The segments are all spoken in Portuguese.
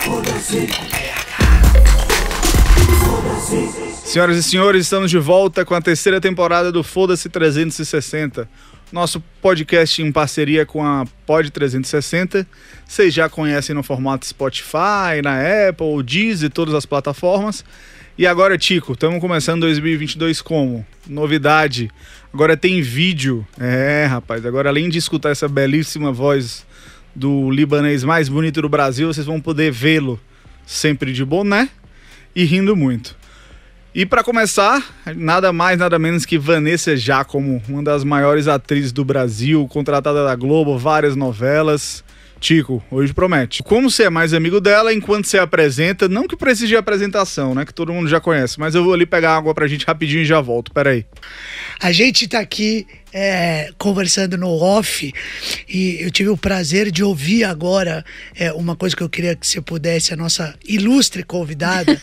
Foda-se, foda-se. Senhoras e senhores, estamos de volta com a terceira temporada do Foda-se 360, nosso podcast em parceria com a Pod 360. Vocês já conhecem no formato Spotify, na Apple, Deezer, todas as plataformas. E agora, Tico, estamos começando 2022 como? Novidade. Agora tem vídeo. É, rapaz, agora além de escutar essa belíssima voz do libanês mais bonito do Brasil, vocês vão poder vê-lo sempre de boné e rindo muito. E para começar, nada mais, nada menos que Vanessa Giacomo, uma das maiores atrizes do Brasil, contratada da Globo, várias novelas. Tico, hoje promete. Como você é mais amigo dela, enquanto você apresenta, não que precise de apresentação, né? Que todo mundo já conhece, mas eu vou ali pegar água pra gente rapidinho e já volto. Peraí. A gente tá aqui é, conversando no off e eu tive o prazer de ouvir agora é, uma coisa que eu queria que você pudesse, a nossa ilustre convidada,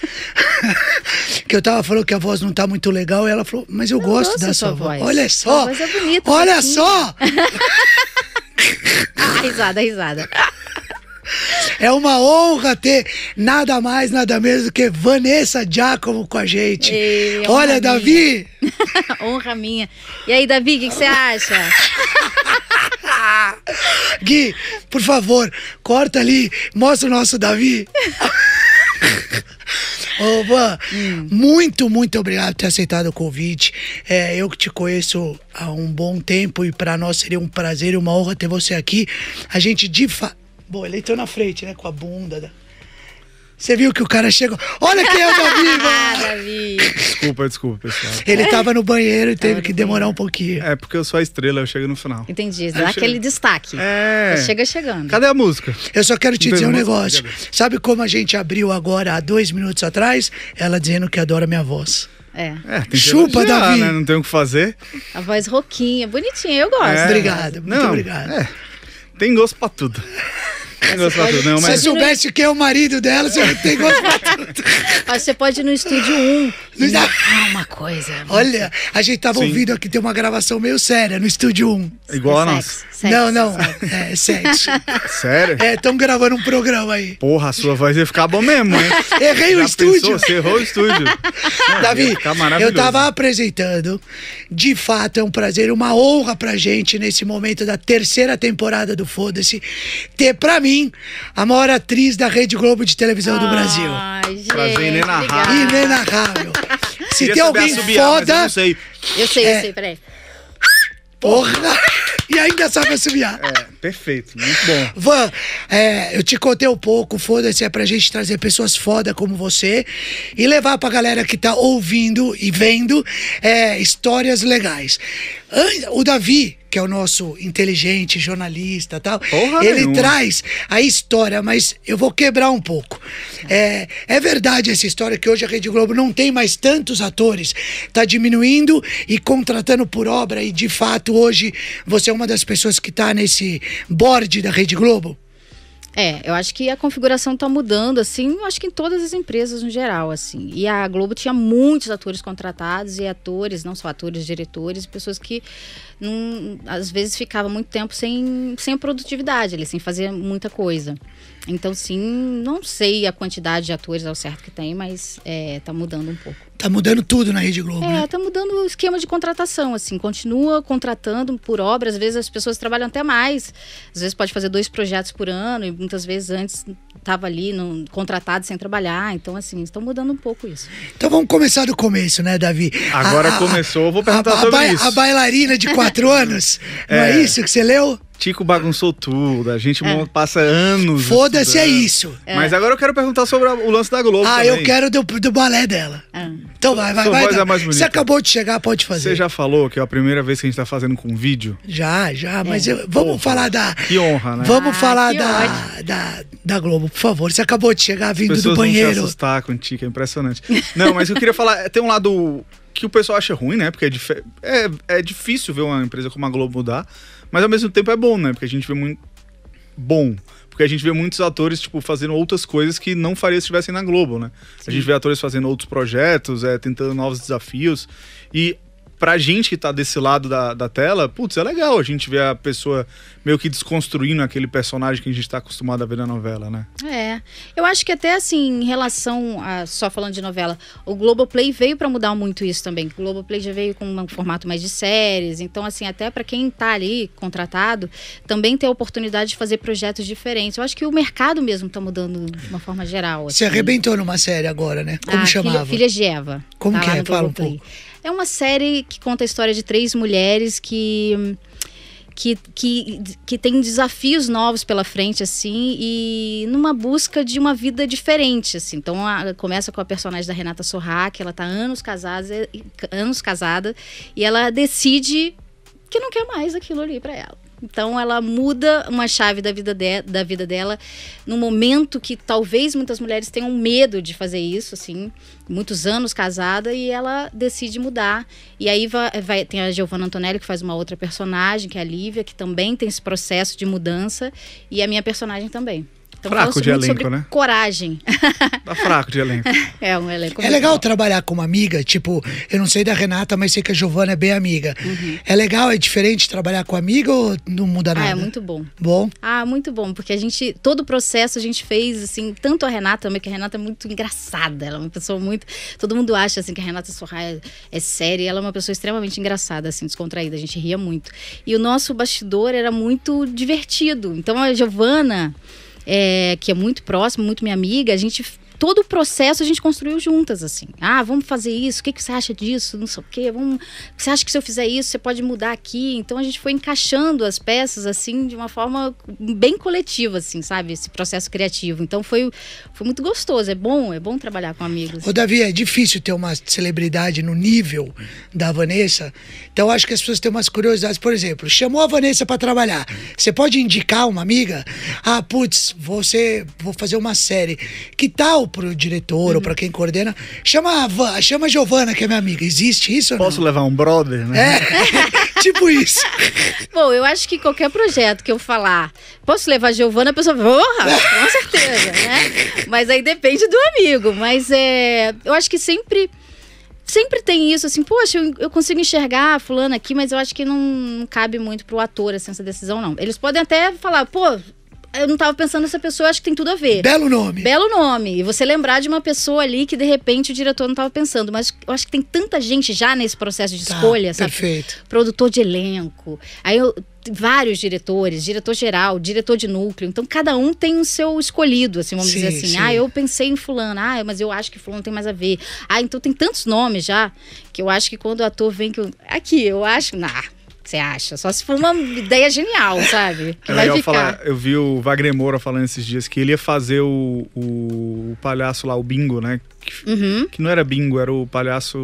que eu tava falando que a voz não tá muito legal e ela falou, mas eu, eu gosto, gosto da sua voz. voz. Olha só, é bonita, olha assim. só! Ah, risada, risada. É uma honra ter nada mais, nada menos do que Vanessa Giacomo com a gente. Ei, Olha, minha. Davi! honra minha. E aí, Davi, o que você acha? Gui, por favor, corta ali, mostra o nosso Davi. Ô, Van, hum. muito, muito obrigado por ter aceitado o convite. É, eu que te conheço há um bom tempo e para nós seria um prazer e uma honra ter você aqui. A gente de fato. Bom, ele entrou na frente, né? Com a bunda. Da... Você viu que o cara chegou. Olha quem é o Davi! Ah, Desculpa, desculpa, pessoal. Ele é. tava no banheiro e teve que demorar um pouquinho. É porque eu sou a estrela, eu chego no final. Entendi, dá aquele destaque. É. chega chegando. Cadê a música? Eu só quero te dizer um negócio. Sabe como a gente abriu agora há dois minutos atrás? Ela dizendo que adora minha voz. É. é Chupa, elogiar, Davi! Né? Não tem o que fazer. A voz roquinha, bonitinha, eu gosto. É. Obrigado, muito Não, obrigado. É. Tem gosto pra tudo. Tem é gosto pra tudo, não, mas... Se soubesse quem é o marido dela, você não tem gosto pra tudo. Mas você pode ir no estúdio 1. Um. Ah, uma coisa. Olha, a gente tava Sim. ouvindo aqui, tem uma gravação meio séria no estúdio 1. Um. Igual a nossa. É não, não. É, é sexo. Sério? É, estão gravando um programa aí. Porra, a sua voz ia ficar bom mesmo, hein? Errei Já o estúdio. Você errou o estúdio. Davi, eu tava apresentando. De fato, é um prazer, uma honra pra gente nesse momento da terceira temporada do Foda-se ter pra mim mim, a maior atriz da Rede Globo de televisão ah, do Brasil. Gente, Prazer inenarrável. Inenarrável. Se tem alguém foda. Eu, sei. eu sei, é, eu sei, peraí. Porra! E ainda sabe assobiar. É, perfeito, muito bom. Van, é, eu te contei um pouco, foda-se, é pra gente trazer pessoas foda como você e levar pra galera que tá ouvindo e vendo é, histórias legais. O Davi, que é o nosso inteligente jornalista tal, Porra ele nenhuma. traz a história, mas eu vou quebrar um pouco. É, é verdade essa história que hoje a Rede Globo não tem mais tantos atores, está diminuindo e contratando por obra, e de fato hoje você é uma das pessoas que está nesse board da Rede Globo? É, eu acho que a configuração está mudando, assim, eu acho que em todas as empresas no geral, assim. E a Globo tinha muitos atores contratados e atores, não só atores, diretores, pessoas que não, às vezes ficavam muito tempo sem, sem produtividade, ali, sem fazer muita coisa. Então, sim, não sei a quantidade de atores ao certo que tem, mas é, tá mudando um pouco. Tá mudando tudo na Rede Globo, é, né? tá mudando o esquema de contratação, assim. Continua contratando por obra. Às vezes as pessoas trabalham até mais. Às vezes pode fazer dois projetos por ano e muitas vezes antes tava ali no, contratado sem trabalhar. Então, assim, estão mudando um pouco isso. Então vamos começar do começo, né, Davi? Agora a, a, começou, vou perguntar a, sobre isso. A bailarina de quatro anos, é. não é isso que você leu? Tico bagunçou tudo, a gente é. passa anos. Foda-se, é isso. É. Mas agora eu quero perguntar sobre o lance da Globo. Ah, também. eu quero do, do balé dela. Ah. Então vai, vai, Sua vai. Voz é mais Você acabou de chegar, pode fazer. Você já falou que é a primeira vez que a gente tá fazendo com vídeo? Já, já, mas é. eu, vamos Porra. falar da. Que honra, né? Vamos ah, falar da, da, da, Globo, por favor. Você acabou de chegar vindo As do banheiro. Não se assustar com o Tico, é impressionante. Não, mas eu queria falar, tem um lado que o pessoal acha ruim, né? Porque é, dif... é, é difícil ver uma empresa como a Globo mudar, mas ao mesmo tempo é bom, né? Porque a gente vê muito. Bom. Porque a gente vê muitos atores, tipo, fazendo outras coisas que não faria se estivessem na Globo, né? Sim. A gente vê atores fazendo outros projetos, é, tentando novos desafios. E pra gente que tá desse lado da, da tela, putz, é legal a gente ver a pessoa meio que desconstruindo aquele personagem que a gente tá acostumado a ver na novela, né? É. Eu acho que até assim, em relação a. Só falando de novela, o Globoplay veio para mudar muito isso também. O Globoplay já veio com um formato mais de séries. Então, assim, até para quem tá ali contratado, também tem a oportunidade de fazer projetos diferentes. Eu acho que o mercado mesmo tá mudando de uma forma geral. Assim. Você arrebentou numa série agora, né? Como ah, chamava? Filha, Filhas de Eva. Como tá que é? Fala um pouco. É uma série que conta a história de três mulheres que que, que, que tem desafios novos pela frente, assim, e numa busca de uma vida diferente, assim. Então, a, começa com a personagem da Renata Sorra, que ela tá anos casada, anos casada, e ela decide que não quer mais aquilo ali para ela. Então ela muda uma chave da vida, de, da vida dela no momento que talvez muitas mulheres tenham medo de fazer isso, assim, muitos anos casada e ela decide mudar. E aí vai, vai tem a Giovanna Antonelli que faz uma outra personagem, que é a Lívia, que também tem esse processo de mudança e a minha personagem também. Então, fraco de elenco, né? Coragem. Tá fraco de elenco. é um elenco. É legal trabalhar com uma amiga, tipo, eu não sei da Renata, mas sei que a Giovana é bem amiga. Uhum. É legal, é diferente trabalhar com amiga ou não muda nada? Ah, é muito bom. Bom? Ah, muito bom, porque a gente, todo o processo a gente fez, assim, tanto a Renata também, que a Renata é muito engraçada, ela é uma pessoa muito. Todo mundo acha, assim, que a Renata Sorraia é, é séria, ela é uma pessoa extremamente engraçada, assim, descontraída, a gente ria muito. E o nosso bastidor era muito divertido. Então a Giovana é, que é muito próxima, muito minha amiga, a gente todo o processo a gente construiu juntas, assim. Ah, vamos fazer isso, o que, que você acha disso? Não sei o quê, vamos. Você acha que se eu fizer isso, você pode mudar aqui? Então a gente foi encaixando as peças, assim, de uma forma bem coletiva, assim, sabe? Esse processo criativo. Então foi, foi muito gostoso, é bom, é bom trabalhar com amigos. Ô, Davi, é difícil ter uma celebridade no nível da Vanessa. Então acho que as pessoas têm umas curiosidades. Por exemplo, chamou a Vanessa para trabalhar. Você pode indicar uma amiga? Ah, putz, você vou fazer uma série. Que tal pro diretor uhum. ou pra uhum. quem coordena. Chama a, chama a Giovana, que é minha amiga. Existe isso? Posso levar um brother, né? É. tipo isso. Bom, eu acho que qualquer projeto que eu falar, posso levar a Giovana, a pessoa porra, com certeza, né? Mas aí depende do amigo. Mas é, eu acho que sempre sempre tem isso, assim, poxa, eu, consigo enxergar fulana aqui, mas eu acho que não, não cabe muito pro ator, assim, essa decisão, não. Eles podem até falar, pô, eu não tava pensando nessa pessoa, acho que tem tudo a ver. Belo nome. Belo nome. E você lembrar de uma pessoa ali que de repente o diretor não tava pensando. Mas eu acho que tem tanta gente já nesse processo de tá, escolha, sabe? Perfeito. Produtor de elenco. Aí eu, vários diretores, diretor geral, diretor de núcleo. Então cada um tem o seu escolhido, assim, vamos sim, dizer assim. Sim. Ah, eu pensei em fulano. Ah, mas eu acho que fulano tem mais a ver. Ah, então tem tantos nomes já que eu acho que quando o ator vem que eu, aqui, eu acho, nah, você acha? Só se for uma ideia genial, sabe? Que é vai legal ficar. falar. Eu vi o Wagner Moura falando esses dias que ele ia fazer o, o palhaço lá, o bingo, né? Que, uhum. que, não era bingo, era o palhaço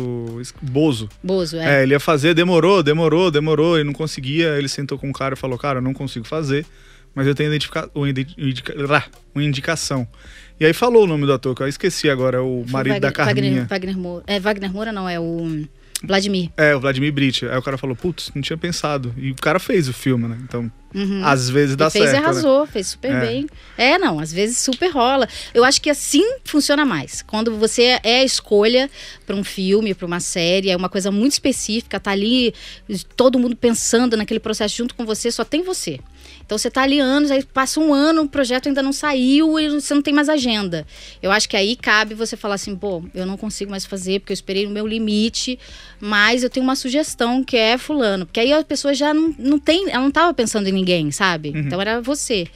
Bozo. Bozo, é. é. Ele ia fazer, demorou, demorou, demorou, e não conseguia. Ele sentou com o cara e falou: Cara, eu não consigo fazer, mas eu tenho identifica um indica uma indicação. E aí falou o nome do ator, que eu esqueci agora, é o marido Wagner, da Carminha. Wagner, Wagner Moura. É, Wagner Moura não, é o. Vladimir. É, o Vladimir Brit. Aí o cara falou, putz, não tinha pensado. E o cara fez o filme, né? Então, uhum. às vezes dá e fez certo. Fez né? arrasou, né? fez super é. bem. É, não, às vezes super rola. Eu acho que assim funciona mais. Quando você é a escolha para um filme, para uma série, é uma coisa muito específica, tá ali todo mundo pensando naquele processo junto com você, só tem você. Então você está ali anos, aí passa um ano, o projeto ainda não saiu e você não tem mais agenda. Eu acho que aí cabe você falar assim, pô, eu não consigo mais fazer porque eu esperei no meu limite, mas eu tenho uma sugestão que é fulano. Porque aí a pessoa já não, não tem, ela não estava pensando em ninguém, sabe? Uhum. Então era você.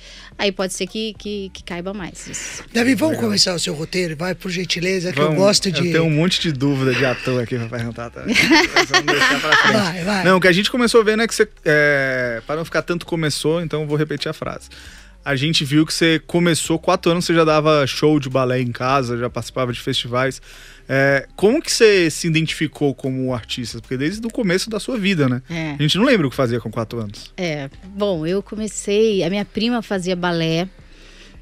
Aí pode ser que, que, que caiba mais. Isso. Davi, vamos Legal. começar o seu roteiro? Vai, por gentileza, que eu gosto de. Eu tenho um monte de dúvida de ator aqui pra perguntar também. vai, vai. Não, o que a gente começou vendo é que você. É... Para não ficar tanto começou, então eu vou repetir a frase a gente viu que você começou quatro anos, você já dava show de balé em casa, já participava de festivais. É, como que você se identificou como artista? Porque desde o começo da sua vida, né? É. A gente não lembra o que fazia com quatro anos. É, bom, eu comecei, a minha prima fazia balé,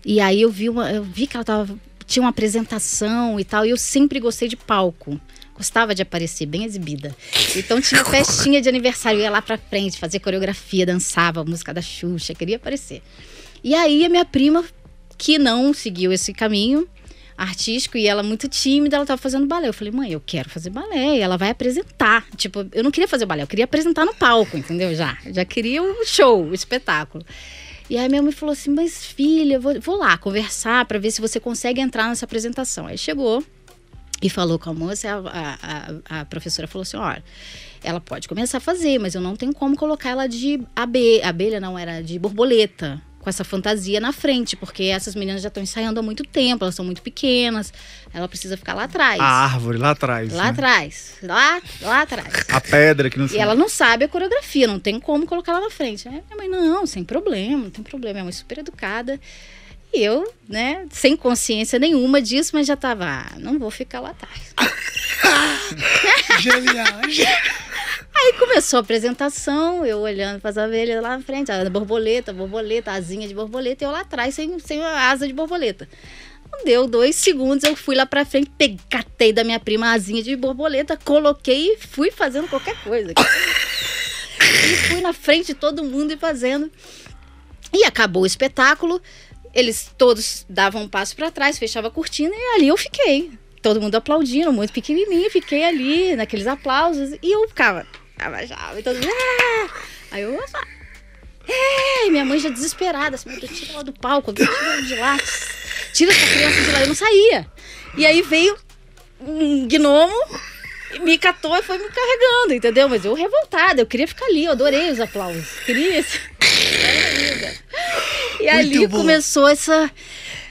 e aí eu vi uma, eu vi que ela tava, tinha uma apresentação e tal, e eu sempre gostei de palco gostava de aparecer, bem exibida. Então tinha festinha de aniversário, eu ia lá pra frente, fazia coreografia, dançava, música da Xuxa, queria aparecer. E aí a minha prima, que não seguiu esse caminho, artístico e ela muito tímida, ela tava fazendo balé. Eu falei, mãe, eu quero fazer balé. E ela vai apresentar. Tipo, eu não queria fazer balé, eu queria apresentar no palco, entendeu? Já. Já queria um show, um espetáculo. E aí minha mãe falou assim, mas filha, vou, vou lá conversar para ver se você consegue entrar nessa apresentação. Aí chegou e falou com a moça, a, a, a professora falou assim, olha, ela pode começar a fazer, mas eu não tenho como colocar ela de abelha, abelha não, era de borboleta com essa fantasia na frente, porque essas meninas já estão ensaiando há muito tempo, elas são muito pequenas, ela precisa ficar lá atrás. A árvore lá atrás. Lá né? atrás. Lá, lá atrás. A pedra que não E ela não sabe a coreografia, não tem como colocar ela na frente. Aí minha mãe, não, sem problema, não tem problema, é uma super educada. E eu, né, sem consciência nenhuma disso, mas já tava, ah, não vou ficar lá atrás. genial. Aí começou a apresentação, eu olhando para as abelhas lá na frente, a borboleta, borboleta, asinha de borboleta, e eu lá atrás sem, sem asa de borboleta. Não deu dois segundos, eu fui lá para frente, pegatei da minha prima a asinha de borboleta, coloquei e fui fazendo qualquer coisa. e fui na frente de todo mundo e fazendo. E acabou o espetáculo, eles todos davam um passo para trás, fechava a cortina e ali eu fiquei. Todo mundo aplaudindo, muito pequenininho, fiquei ali naqueles aplausos e eu ficava abaixava ah, e todo mundo. Ah! Aí eu opa! É! Minha mãe já desesperada, assim, meu Deus, tira ela do palco, tira ela de lá, tira essa criança de lá, eu não saía. E aí veio um gnomo, me catou e foi me carregando, entendeu? Mas eu revoltada, eu queria ficar ali, eu adorei os aplausos. Queria esse... E ali começou essa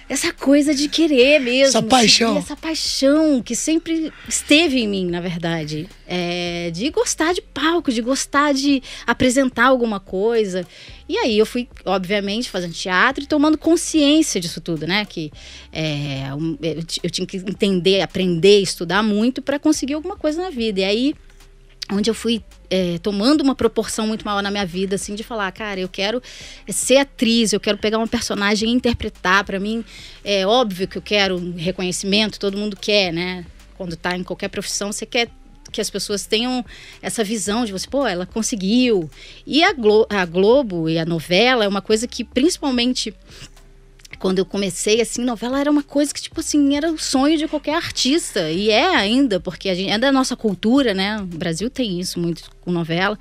essa coisa de querer mesmo. Essa paixão. Essa paixão que sempre esteve em mim, na verdade. É, de gostar de palco, de gostar de apresentar alguma coisa. E aí eu fui, obviamente, fazendo teatro e tomando consciência disso tudo, né? Que é, eu, eu tinha que entender, aprender, estudar muito para conseguir alguma coisa na vida. E aí onde eu fui é, tomando uma proporção muito maior na minha vida, assim, de falar, cara, eu quero é, ser atriz, eu quero pegar uma personagem e interpretar. Para mim, é óbvio que eu quero reconhecimento, todo mundo quer, né? Quando tá em qualquer profissão, você quer que as pessoas tenham essa visão de você, pô, ela conseguiu. E a, Glo a Globo e a novela é uma coisa que, principalmente quando eu comecei, assim, novela era uma coisa que, tipo assim, era o sonho de qualquer artista. E é ainda, porque a gente, é da nossa cultura, né? O Brasil tem isso muito com novela.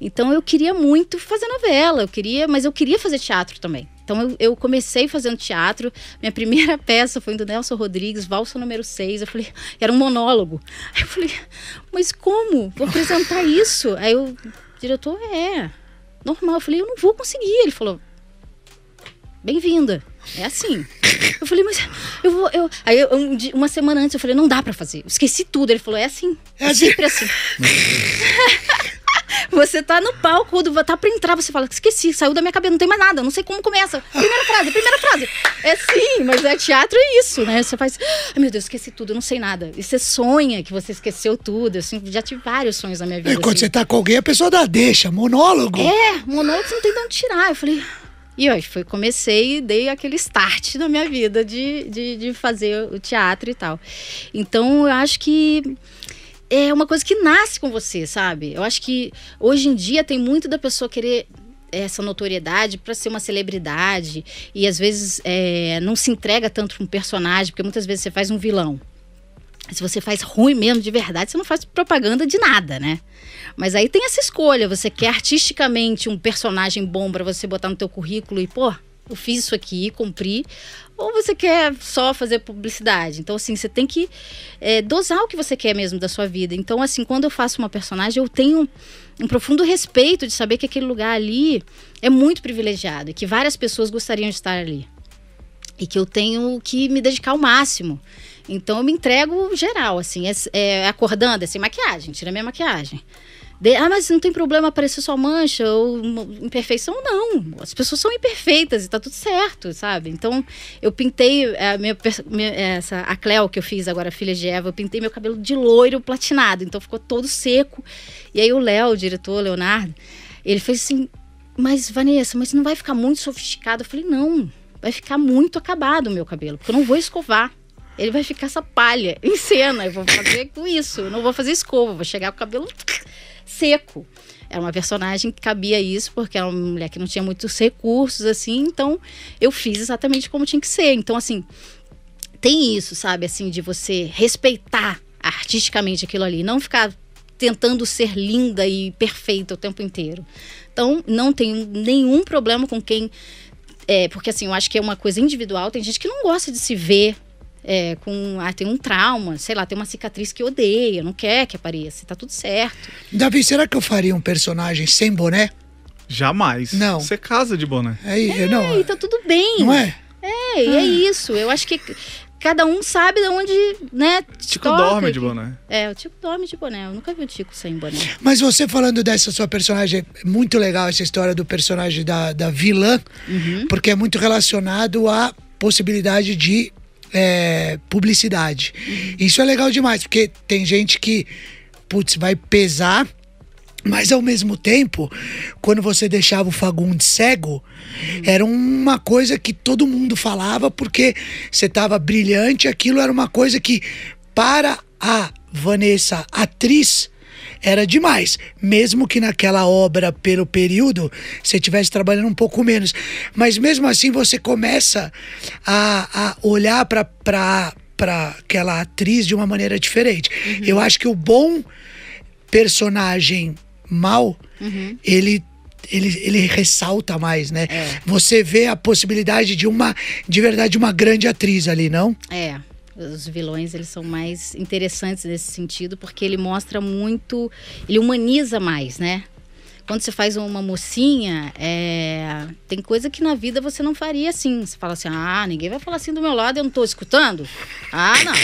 Então eu queria muito fazer novela, eu queria, mas eu queria fazer teatro também. Então eu, eu comecei fazendo teatro. Minha primeira peça foi do Nelson Rodrigues, Valsa número 6. Eu falei, era um monólogo. Aí eu falei, mas como? Vou apresentar isso? Aí o diretor, é, normal. Eu falei, eu não vou conseguir. Ele falou, bem-vinda. É assim. Eu falei, mas eu vou. Eu... Aí, eu, uma semana antes, eu falei, não dá pra fazer. Eu esqueci tudo. Ele falou, é assim. É, é sempre assim. Você tá no palco, quando tá pra entrar, você fala, esqueci, saiu da minha cabeça, não tem mais nada, não sei como começa. Primeira frase, primeira frase. É sim, mas é teatro, é isso, né? Você faz, ah, meu Deus, esqueci tudo, não sei nada. E você sonha que você esqueceu tudo, assim, já tive vários sonhos na minha é, vida. E quando assim. você tá com alguém, a pessoa dá deixa, monólogo. É, monólogo você não tem de onde tirar. Eu falei, e eu comecei e dei aquele start na minha vida de, de, de fazer o teatro e tal. Então eu acho que é uma coisa que nasce com você, sabe? Eu acho que hoje em dia tem muito da pessoa querer essa notoriedade para ser uma celebridade e às vezes é, não se entrega tanto para um personagem, porque muitas vezes você faz um vilão. Se você faz ruim mesmo de verdade, você não faz propaganda de nada, né? Mas aí tem essa escolha, você quer artisticamente um personagem bom para você botar no teu currículo e, pô, eu fiz isso aqui, cumpri, ou você quer só fazer publicidade. Então, assim, você tem que é, dosar o que você quer mesmo da sua vida. Então, assim, quando eu faço uma personagem, eu tenho um profundo respeito de saber que aquele lugar ali é muito privilegiado e que várias pessoas gostariam de estar ali. E que eu tenho que me dedicar ao máximo. Então, eu me entrego geral, assim, é, é acordando, é sem maquiagem, tira minha maquiagem. De, ah, mas não tem problema aparecer só mancha ou imperfeição, não. As pessoas são imperfeitas e tá tudo certo, sabe? Então, eu pintei é, a minha, minha, é, essa a Cleo que eu fiz agora, filha de Eva, eu pintei meu cabelo de loiro platinado, então ficou todo seco. E aí o Léo, o diretor Leonardo, ele fez assim: "Mas Vanessa, mas não vai ficar muito sofisticado?" Eu falei: "Não, vai ficar muito acabado o meu cabelo, porque eu não vou escovar." Ele vai ficar essa palha em cena. Eu vou fazer com isso. Eu não vou fazer escova. Vou chegar com o cabelo seco. Era uma personagem que cabia isso, porque era uma mulher que não tinha muitos recursos, assim. Então, eu fiz exatamente como tinha que ser. Então, assim, tem isso, sabe? Assim, de você respeitar artisticamente aquilo ali. Não ficar tentando ser linda e perfeita o tempo inteiro. Então, não tenho nenhum problema com quem. É, porque assim, eu acho que é uma coisa individual. Tem gente que não gosta de se ver é, com ah, tem um trauma, sei lá, tem uma cicatriz que odeia, não quer que apareça, tá tudo certo. Davi, será que eu faria um personagem sem boné? Jamais. Não. Você casa de boné. É, é, é não. É. E então tá tudo bem. Não é? É, é ah. é isso. Eu acho que cada um sabe de onde, né? Tico toca. dorme de boné. É, o Tico dorme de boné. Eu nunca vi o Tico sem boné. Mas você falando dessa sua personagem, muito legal essa história do personagem da, da vilã, uhum. porque é muito relacionado à possibilidade de é, publicidade. Uhum. Isso é legal demais, porque tem gente que, putz, vai pesar. Mas ao mesmo tempo, quando você deixava o Fagundes cego, uhum. era uma coisa que todo mundo falava porque você estava brilhante, aquilo era uma coisa que para a Vanessa, atriz, era demais. Mesmo que naquela obra, pelo período, você estivesse trabalhando um pouco menos. Mas mesmo assim, você começa a, a olhar para aquela atriz de uma maneira diferente. Uhum. Eu acho que o bom personagem mal, uhum. ele ele, ele ressalta mais, né? É. Você vê a possibilidade de uma, de verdade, uma grande atriz ali, não? É, os vilões, eles são mais interessantes nesse sentido, porque ele mostra muito, ele humaniza mais, né? Quando você faz uma mocinha, é... tem coisa que na vida você não faria assim. Você fala assim, ah, ninguém vai falar assim do meu lado, eu não tô escutando. Ah, não.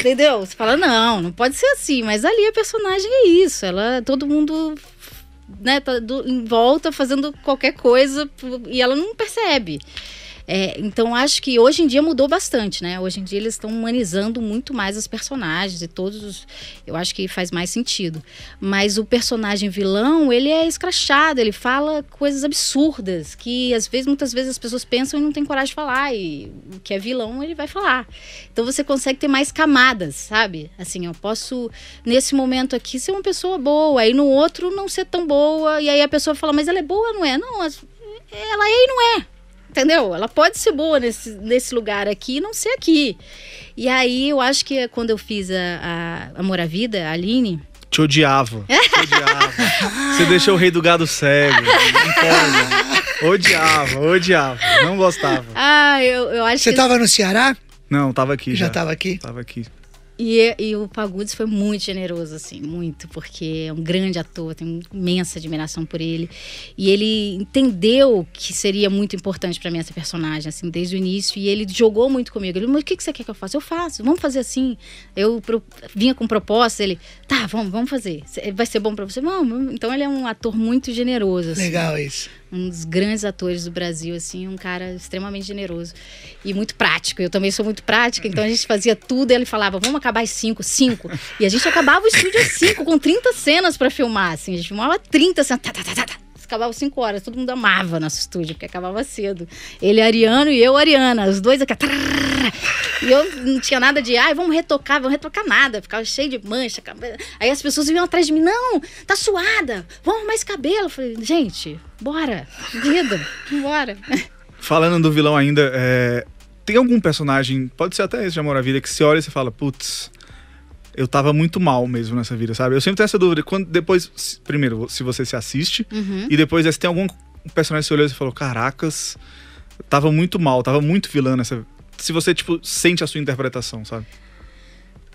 Entendeu? Você fala, não, não pode ser assim. Mas ali a personagem é isso. Ela, todo mundo né, tá do, em volta fazendo qualquer coisa e ela não percebe. É, então acho que hoje em dia mudou bastante, né? Hoje em dia eles estão humanizando muito mais os personagens e todos os, eu acho que faz mais sentido. Mas o personagem vilão, ele é escrachado, ele fala coisas absurdas que às vezes muitas vezes as pessoas pensam e não têm coragem de falar e o que é vilão, ele vai falar. Então você consegue ter mais camadas, sabe? Assim, eu posso nesse momento aqui ser uma pessoa boa, aí no outro não ser tão boa, e aí a pessoa fala, mas ela é boa, não é? Não, ela é e não é. Entendeu? Ela pode ser boa nesse, nesse lugar aqui e não ser aqui. E aí eu acho que quando eu fiz a, a, a Moravida, a Aline. Te odiava. Te odiava. Você deixou o rei do gado cego. odiava, odiava. Não gostava. Ah, eu, eu acho Você que. Você tava no Ceará? Não, tava aqui. Já, já tava aqui? Tava aqui. E, e, o Pagudes foi muito generoso, assim, muito, porque é um grande ator, tenho imensa admiração por ele. E ele entendeu que seria muito importante para mim essa personagem, assim, desde o início. E ele jogou muito comigo. Ele, mas o que, que você quer que eu faça? Eu faço, vamos fazer assim. Eu pro, vinha com proposta, ele, tá, vamos, vamos fazer. Vai ser bom para você? Vamos. Então ele é um ator muito generoso. Assim. Legal isso um dos grandes atores do Brasil, assim, um cara extremamente generoso e muito prático. Eu também sou muito prática, então a gente fazia tudo e ele falava, vamos acabar às 5, 5. E a gente acabava o estúdio às 5, com 30 cenas para filmar, assim, a gente filmava 30 cenas, tá, tá, tá, tá, acabava 5 horas, todo mundo amava nosso estúdio, porque acabava cedo. Ele Ariano e eu Ariana, os dois aqui, e eu não tinha nada de, ai, ah, vamos retocar, vamos retocar nada. Ficava cheio de mancha. Aí as pessoas vinham atrás de mim, não, tá suada, vamos mais cabelo. Eu falei, gente, bora, vida, bora. Falando do vilão ainda, é, tem algum personagem, pode ser até esse de Amor à Vida, que você olha e você fala, putz, eu tava muito mal mesmo nessa vida, sabe? Eu sempre tenho essa dúvida. Quando depois, primeiro, se você se assiste, uhum. e depois é, se tem algum personagem que você olhou e falou, caracas, tava muito mal, tava muito vilã nessa, se você, tipo, sente a sua interpretação, sabe?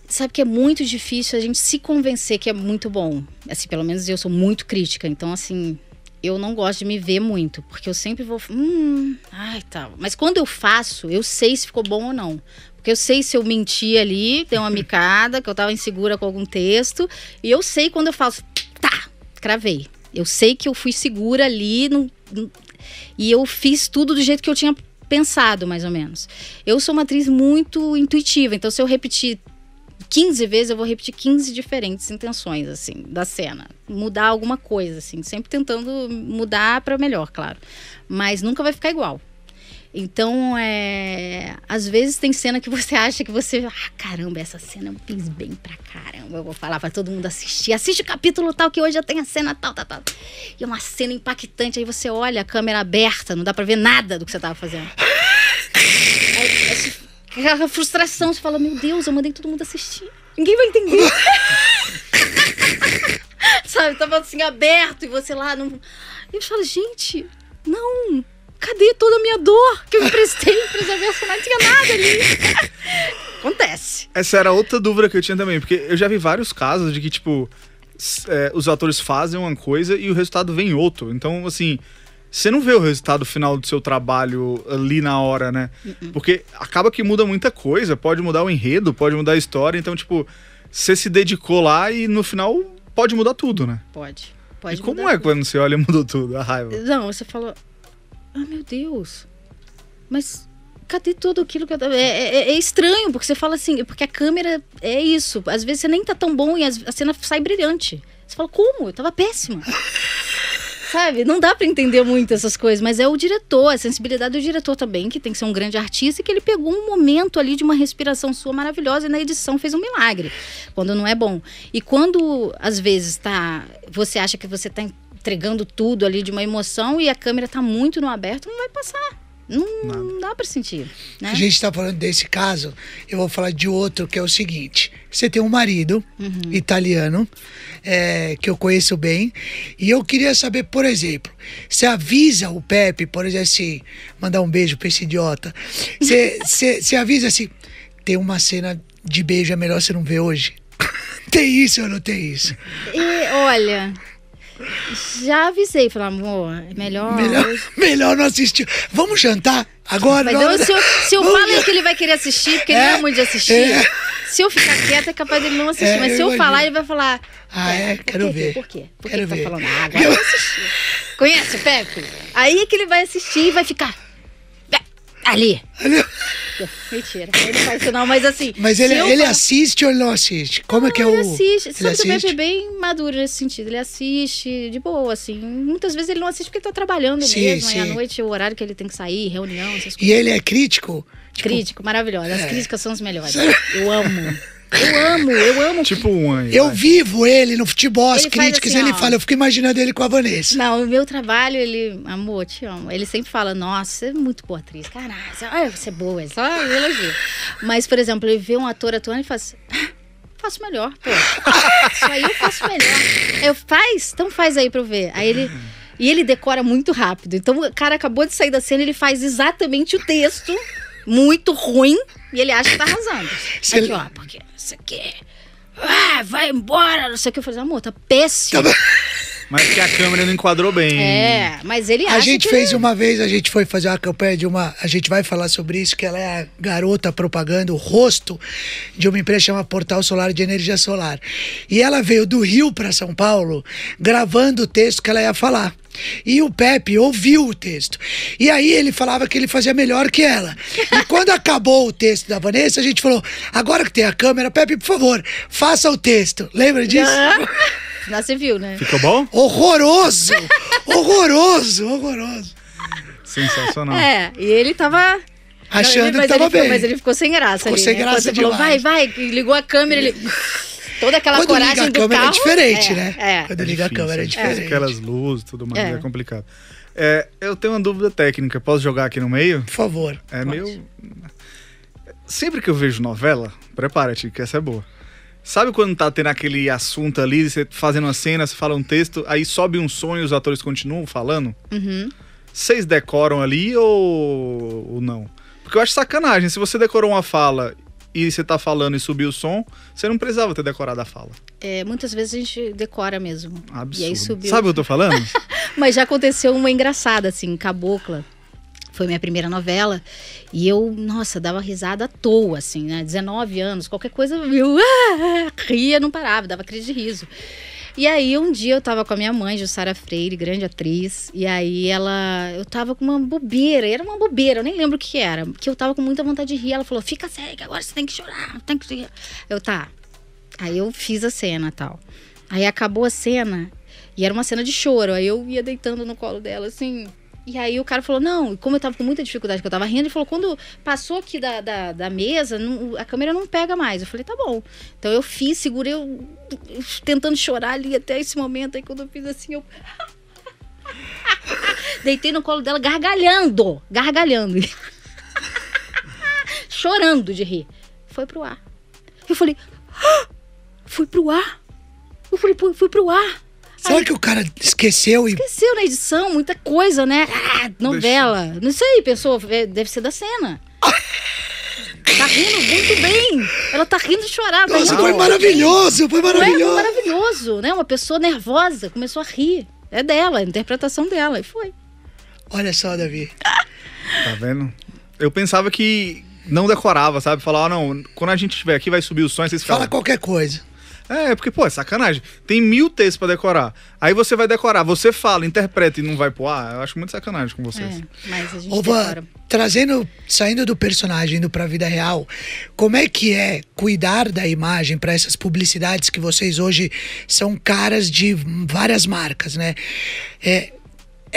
Sabe que é muito difícil a gente se convencer que é muito bom. Assim, pelo menos eu sou muito crítica, então assim, eu não gosto de me ver muito, porque eu sempre vou, hum, ai, tal. Tá. Mas quando eu faço, eu sei se ficou bom ou não. Porque eu sei se eu menti ali, tem uma micada, que eu tava insegura com algum texto, e eu sei quando eu faço, tá, cravei. Eu sei que eu fui segura ali, não, não, e eu fiz tudo do jeito que eu tinha pensado, mais ou menos. Eu sou uma atriz muito intuitiva, então se eu repetir 15 vezes, eu vou repetir 15 diferentes intenções, assim, da cena. Mudar alguma coisa, assim, sempre tentando mudar para melhor, claro. Mas nunca vai ficar igual. Então, é... às vezes tem cena que você acha que você. Ah, caramba, essa cena eu fiz bem pra caramba. Eu vou falar pra todo mundo assistir. Assiste o capítulo tal, que hoje já tem a cena tal, tal, tal. E é uma cena impactante. Aí você olha a câmera aberta, não dá pra ver nada do que você tava fazendo. Aí, a frustração, você fala: Meu Deus, eu mandei todo mundo assistir. Ninguém vai entender. Sabe, tava assim aberto e você lá. Não... E eu falo: Gente, não cadê toda a minha dor que eu emprestei para os abençoados? Não tinha nada ali. Acontece. Essa era outra dúvida que eu tinha também, porque eu já vi vários casos de que, tipo, é, os atores fazem uma coisa e o resultado vem outro. Então, assim, você não vê o resultado final do seu trabalho ali na hora, né? Uh -uh. Porque acaba que muda muita coisa, pode mudar o enredo, pode mudar a história. Então, tipo, você se dedicou lá e no final pode mudar tudo, né? Pode. Pode e como é tudo. quando você olha e mudou tudo? A raiva. Não, você falou. Ah, meu Deus. Mas cadê tudo aquilo que eu... É, é, é, é, estranho, porque você fala assim, porque a câmera é isso. Às vezes você nem tá tão bom e a cena sai brilhante. Você fala, como? Eu tava péssima. Sabe? Não dá para entender muito essas coisas, mas é o diretor, a sensibilidade do diretor também, que tem que ser um grande artista, e que ele pegou um momento ali de uma respiração sua maravilhosa e na edição fez um milagre, quando não é bom. E quando, às vezes, tá, você acha que você tá entregando tudo ali de uma emoção e a câmera tá muito no aberto, não vai passar. Não, não dá para sentir. Né? A gente está falando desse caso, eu vou falar de outro que é o seguinte: você tem um marido uhum. italiano é, que eu conheço bem, e eu queria saber, por exemplo, você avisa o Pepe, por exemplo, assim, mandar um beijo para esse idiota. Você, você, você avisa assim: tem uma cena de beijo, é melhor você não ver hoje. tem isso ou não tem isso? E olha, já avisei, falei, amor, é melhor. Melhor, melhor não assistir. Vamos jantar agora? Mas eu, se eu, se eu falo que ele vai querer assistir, porque é, ele não é muito de assistir. É. Se eu ficar quieta, é capaz dele não assistir. É, mas se eu, eu falar, ele vai falar. Ah, é? Quero ver. Por quê? Por quê? Por quero que tá ver. tá falando? Ah, agora eu... eu assisti. Conhece o Pepe? Aí é que ele vai assistir e vai ficar. Ali. Ali. Mentira, ele faz isso não, mas assim. Mas ele, ele assiste ou ele não assiste? Como não, é que é o. Ele assiste, ele só assiste? que o é bem maduro nesse sentido. Ele assiste de boa, assim. Muitas vezes ele não assiste porque ele tá trabalhando sim, mesmo, sim. à noite, o horário que ele tem que sair, reunião, essas coisas. E ele é crítico? Tipo... Crítico, maravilhoso. As é. críticas são as melhores. Eu amo. Eu amo, eu amo. tipo um anjo. Eu vai. vivo ele no futebol, as ele críticas, assim, ele ó, fala, eu fico imaginando ele com a Vanessa. Não, o meu trabalho, ele, amor, te amo. Ele sempre fala, nossa, você é muito boa atriz, caralho, você é boa, ele é só elogio. Mas, por exemplo, ele vê um ator atuando e fala assim, ah, faço melhor, pô. Isso aí eu faço melhor. Eu, faz? Então faz aí pra eu ver. Aí ele... E ele decora muito rápido. Então, o cara acabou de sair da cena, ele faz exatamente o texto muito ruim e ele acha que tá arrasando. Você... Aqui, ó, porque isso aqui. É, ah, vai embora, não sei o que. Eu falei, amor, tá péssimo. Tá mas que a câmera não enquadrou bem. É, mas ele acha A gente fez uma vez, a gente foi fazer uma campanha de uma. A gente vai falar sobre isso, que ela é a garota propaganda, o rosto de uma empresa chamada Portal Solar de Energia Solar. E ela veio do Rio para São Paulo gravando o texto que ela ia falar. E o Pepe ouviu o texto. E aí ele falava que ele fazia melhor que ela. E quando acabou o texto da Vanessa, a gente falou: agora que tem a câmera, Pepe, por favor, faça o texto. Lembra disso? na você viu, né? Ficou bom? Horroroso! horroroso, horroroso. Sensacional. É, e ele tava. Achando ele, que tava ficou, bem. Mas ele ficou sem graça. Ficou ali, sem né? graça Quando Falou, vai, vai, ligou a câmera, ele. Toda aquela Quando coragem liga a câmera é carro, é diferente, é, né? É. Quando é liga a câmera é né? diferente. Aquelas luzes tudo mais, é, é complicado. É, eu tenho uma dúvida técnica. Posso jogar aqui no meio? Por favor. É Pode. meio. Sempre que eu vejo novela, prepara-te, que essa é boa. Sabe quando tá tendo aquele assunto ali, você fazendo uma cena, você fala um texto, aí sobe um sonho os atores continuam falando? Uhum. Vocês decoram ali ou... ou não? Porque eu acho sacanagem. Se você decorou uma fala e você tá falando e subiu o som, você não precisava ter decorado a fala. É, muitas vezes a gente decora mesmo. Absurdo. E aí subiu. Sabe o que eu tô falando? Mas já aconteceu uma engraçada, assim, cabocla foi minha primeira novela. E eu, nossa, dava risada à toa, assim, né? 19 anos, qualquer coisa, eu ah, ria, não parava, dava crise de riso. E aí, um dia eu tava com a minha mãe, Jussara Freire, grande atriz, e aí ela. Eu tava com uma bobeira, era uma bobeira, eu nem lembro o que era, que eu tava com muita vontade de rir. Ela falou: fica séria agora você tem que chorar, tem que rir. Eu, tá. Aí eu fiz a cena tal. Aí acabou a cena, e era uma cena de choro, aí eu ia deitando no colo dela, assim, e aí o cara falou, não, como eu tava com muita dificuldade, que eu tava rindo, ele falou, quando passou aqui da, da, da mesa, não, a câmera não pega mais. Eu falei, tá bom. Então eu fiz, segurei, eu, tentando chorar ali até esse momento, aí quando eu fiz assim, eu... Deitei no colo dela gargalhando, gargalhando. Chorando de rir. Foi pro ar. Eu falei, ah, fui pro ar. Eu falei, fui pro ar. Será que o cara esqueceu e. Esqueceu na edição, muita coisa, né? Ah, novela. Deixa. Não sei, pessoa é, deve ser da cena. Tá rindo muito bem. Ela tá rindo de chorar. Tá Nossa, tá foi maravilhoso, foi maravilhoso. Foi maravilhoso, né? Uma pessoa nervosa começou a rir. É dela, a interpretação dela. E foi. Olha só, Davi. tá vendo? Eu pensava que não decorava, sabe? falar ah, não, quando a gente estiver aqui vai subir o sonho, vocês ficavam... Fala qualquer coisa. É, porque, pô, é sacanagem. Tem mil textos para decorar. Aí você vai decorar, você fala, interpreta e não vai pro ar. Eu acho muito sacanagem com vocês. É, mas a gente decora. trazendo, saindo do personagem, indo pra vida real, como é que é cuidar da imagem para essas publicidades que vocês hoje são caras de várias marcas, né? É,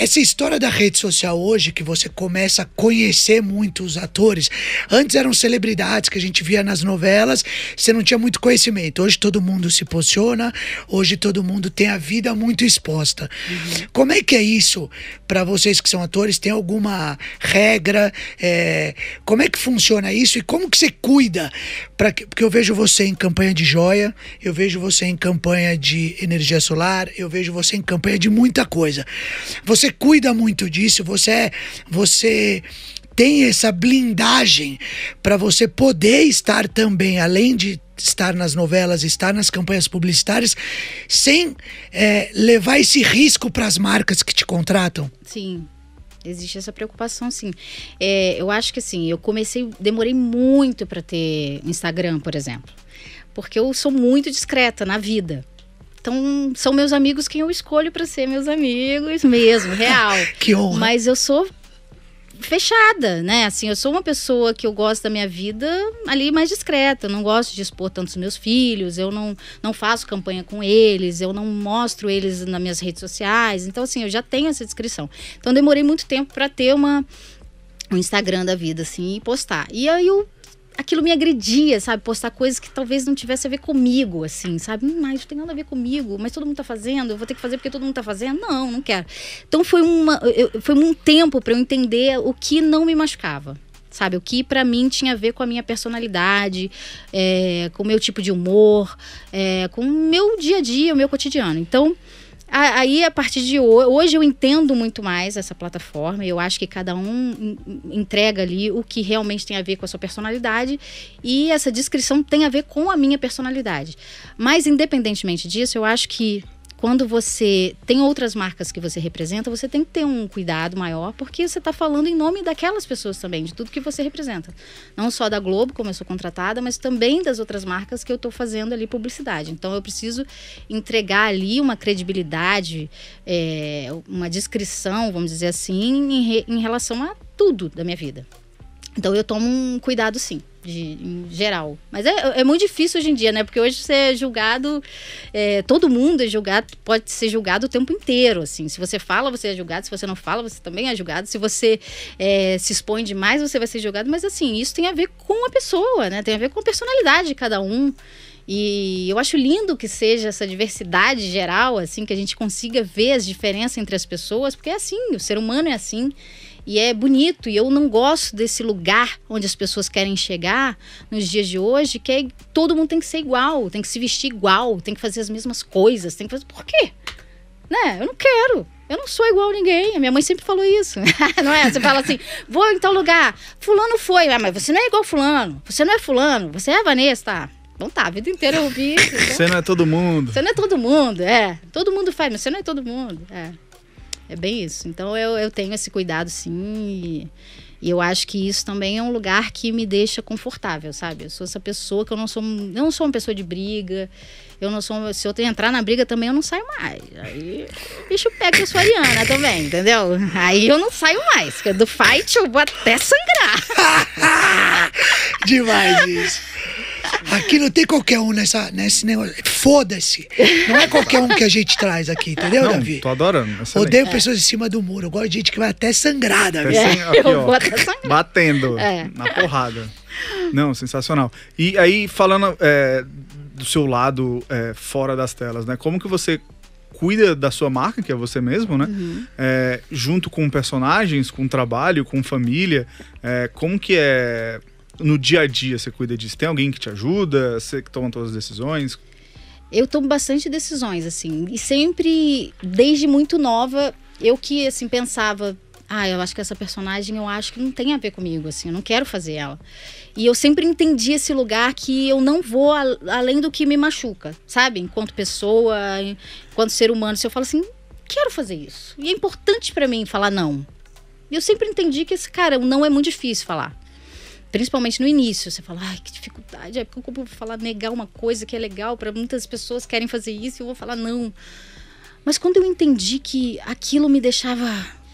essa história da rede social hoje, que você começa a conhecer muito os atores, antes eram celebridades que a gente via nas novelas, você não tinha muito conhecimento. Hoje todo mundo se posiciona, hoje todo mundo tem a vida muito exposta. Uhum. Como é que é isso para vocês que são atores? Tem alguma regra? É... Como é que funciona isso e como que você cuida? Pra, porque eu vejo você em campanha de joia, eu vejo você em campanha de energia solar, eu vejo você em campanha de muita coisa. Você cuida muito disso, você é, você tem essa blindagem para você poder estar também, além de estar nas novelas, estar nas campanhas publicitárias, sem é, levar esse risco para as marcas que te contratam? Sim existe essa preocupação, sim. É, eu acho que assim, eu comecei, demorei muito para ter Instagram, por exemplo, porque eu sou muito discreta na vida. Então, são meus amigos quem eu escolho para ser meus amigos mesmo, real. que honra. Mas eu sou fechada, né? Assim, eu sou uma pessoa que eu gosto da minha vida ali mais discreta. Eu não gosto de expor tanto os meus filhos, eu não, não faço campanha com eles, eu não mostro eles nas minhas redes sociais. Então, assim, eu já tenho essa descrição. Então, demorei muito tempo para ter uma um Instagram da vida, assim, e postar. E aí eu aquilo me agredia, sabe? Postar coisas que talvez não tivesse a ver comigo, assim, sabe? Hum, mas não tem nada a ver comigo, mas todo mundo tá fazendo, eu vou ter que fazer porque todo mundo tá fazendo? Não, não quero. Então foi, uma, eu, foi um tempo para eu entender o que não me machucava. Sabe, o que para mim tinha a ver com a minha personalidade, é, com o meu tipo de humor, é, com o meu dia a dia, o meu cotidiano. Então, Aí, a partir de hoje, hoje eu entendo muito mais essa plataforma. Eu acho que cada um entrega ali o que realmente tem a ver com a sua personalidade e essa descrição tem a ver com a minha personalidade. Mas, independentemente disso, eu acho que quando você tem outras marcas que você representa, você tem que ter um cuidado maior, porque você está falando em nome daquelas pessoas também, de tudo que você representa. Não só da Globo, como eu sou contratada, mas também das outras marcas que eu estou fazendo ali publicidade. Então eu preciso entregar ali uma credibilidade, é, uma descrição, vamos dizer assim, em, re, em relação a tudo da minha vida. Então eu tomo um cuidado sim. De, em geral. Mas é, é, muito difícil hoje em dia, né? Porque hoje você é julgado, é, todo mundo é julgado, pode ser julgado o tempo inteiro, assim. Se você fala, você é julgado. Se você não fala, você também é julgado. Se você é, se expõe demais, você vai ser julgado. Mas, assim, isso tem a ver com a pessoa, né? Tem a ver com a personalidade de cada um. E eu acho lindo que seja essa diversidade geral, assim, que a gente consiga ver as diferenças entre as pessoas, porque é assim, o ser humano é assim. E é bonito, e eu não gosto desse lugar onde as pessoas querem chegar nos dias de hoje, que é, todo mundo tem que ser igual, tem que se vestir igual, tem que fazer as mesmas coisas, tem que fazer. Por quê? Né? Eu não quero. Eu não sou igual a ninguém. A minha mãe sempre falou isso. não é? Você fala assim, vou em tal lugar. Fulano foi. Ah, mas você não é igual fulano. Você não é fulano. Você é Vanessa. Tá? Bom, então tá. A vida inteira eu ouvi isso. Então... Você não é todo mundo. Você não é todo mundo, é. Todo mundo faz, mas você não é todo mundo. É. É bem isso. Então eu, eu tenho esse cuidado, sim. E, e eu acho que isso também é um lugar que me deixa confortável, sabe? Eu sou essa pessoa que eu não sou, eu não sou uma pessoa de briga. Eu não sou. Se eu entrar na briga também, eu não saio mais. Aí o bicho pega, eu sou ariana também, entendeu? Aí eu não saio mais. Porque do fight eu vou até sangrar. Demais isso. Aqui não tem qualquer um nessa, nesse negócio. Foda-se. Não é qualquer um que a gente traz aqui, entendeu, não, Davi? Tô adorando. Excelente. Odeio é. pessoas em cima do muro. Eu gosto de gente que vai até sangrar, Davi. É, aqui, ó, até batendo. É. Na porrada. Não, sensacional. E aí, falando é, do seu lado é, fora das telas, né? Como que você cuida da sua marca, que é você mesmo, né? Uhum. É, junto com personagens, com trabalho, com família. É, como que é no dia a dia você cuida disso? Tem alguém que te ajuda? Você que toma todas as decisões? Eu tomo bastante decisões, assim. E sempre, desde muito nova, eu que, assim, pensava... Ah, eu acho que essa personagem, eu acho que não tem a ver comigo, assim. Eu não quero fazer ela. E eu sempre entendi esse lugar que eu não vou a, além do que me machuca, sabe? Enquanto pessoa, enquanto ser humano. Se eu falo assim, quero fazer isso. E é importante para mim falar não. E eu sempre entendi que esse cara, o não é muito difícil falar principalmente no início, você fala, ai, que dificuldade, é porque eu vou falar negar uma coisa que é legal, para muitas pessoas querem fazer isso e eu vou falar não. Mas quando eu entendi que aquilo me deixava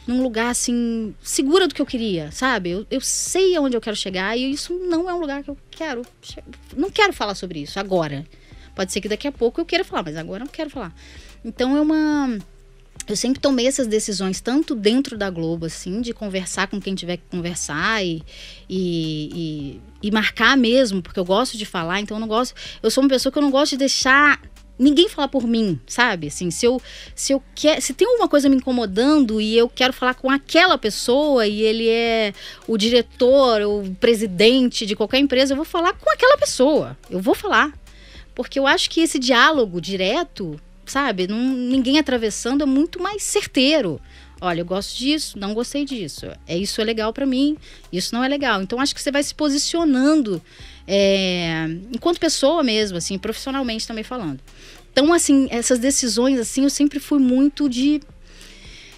num lugar assim, segura do que eu queria, sabe? Eu, eu sei aonde eu quero chegar e isso não é um lugar que eu quero. Não quero falar sobre isso agora. Pode ser que daqui a pouco eu queira falar, mas agora eu não quero falar. Então é uma eu sempre tomei essas decisões, tanto dentro da Globo, assim, de conversar com quem tiver que conversar e, e, e, e marcar mesmo, porque eu gosto de falar, então eu não gosto. Eu sou uma pessoa que eu não gosto de deixar ninguém falar por mim, sabe? Assim, se eu se eu quer, se tem alguma coisa me incomodando e eu quero falar com aquela pessoa e ele é o diretor, o presidente de qualquer empresa, eu vou falar com aquela pessoa. Eu vou falar. Porque eu acho que esse diálogo direto sabe, não, ninguém atravessando é muito mais certeiro. Olha, eu gosto disso, não gostei disso. É isso é legal para mim, isso não é legal. Então acho que você vai se posicionando é, enquanto pessoa mesmo, assim, profissionalmente também falando. Então assim, essas decisões assim, eu sempre fui muito de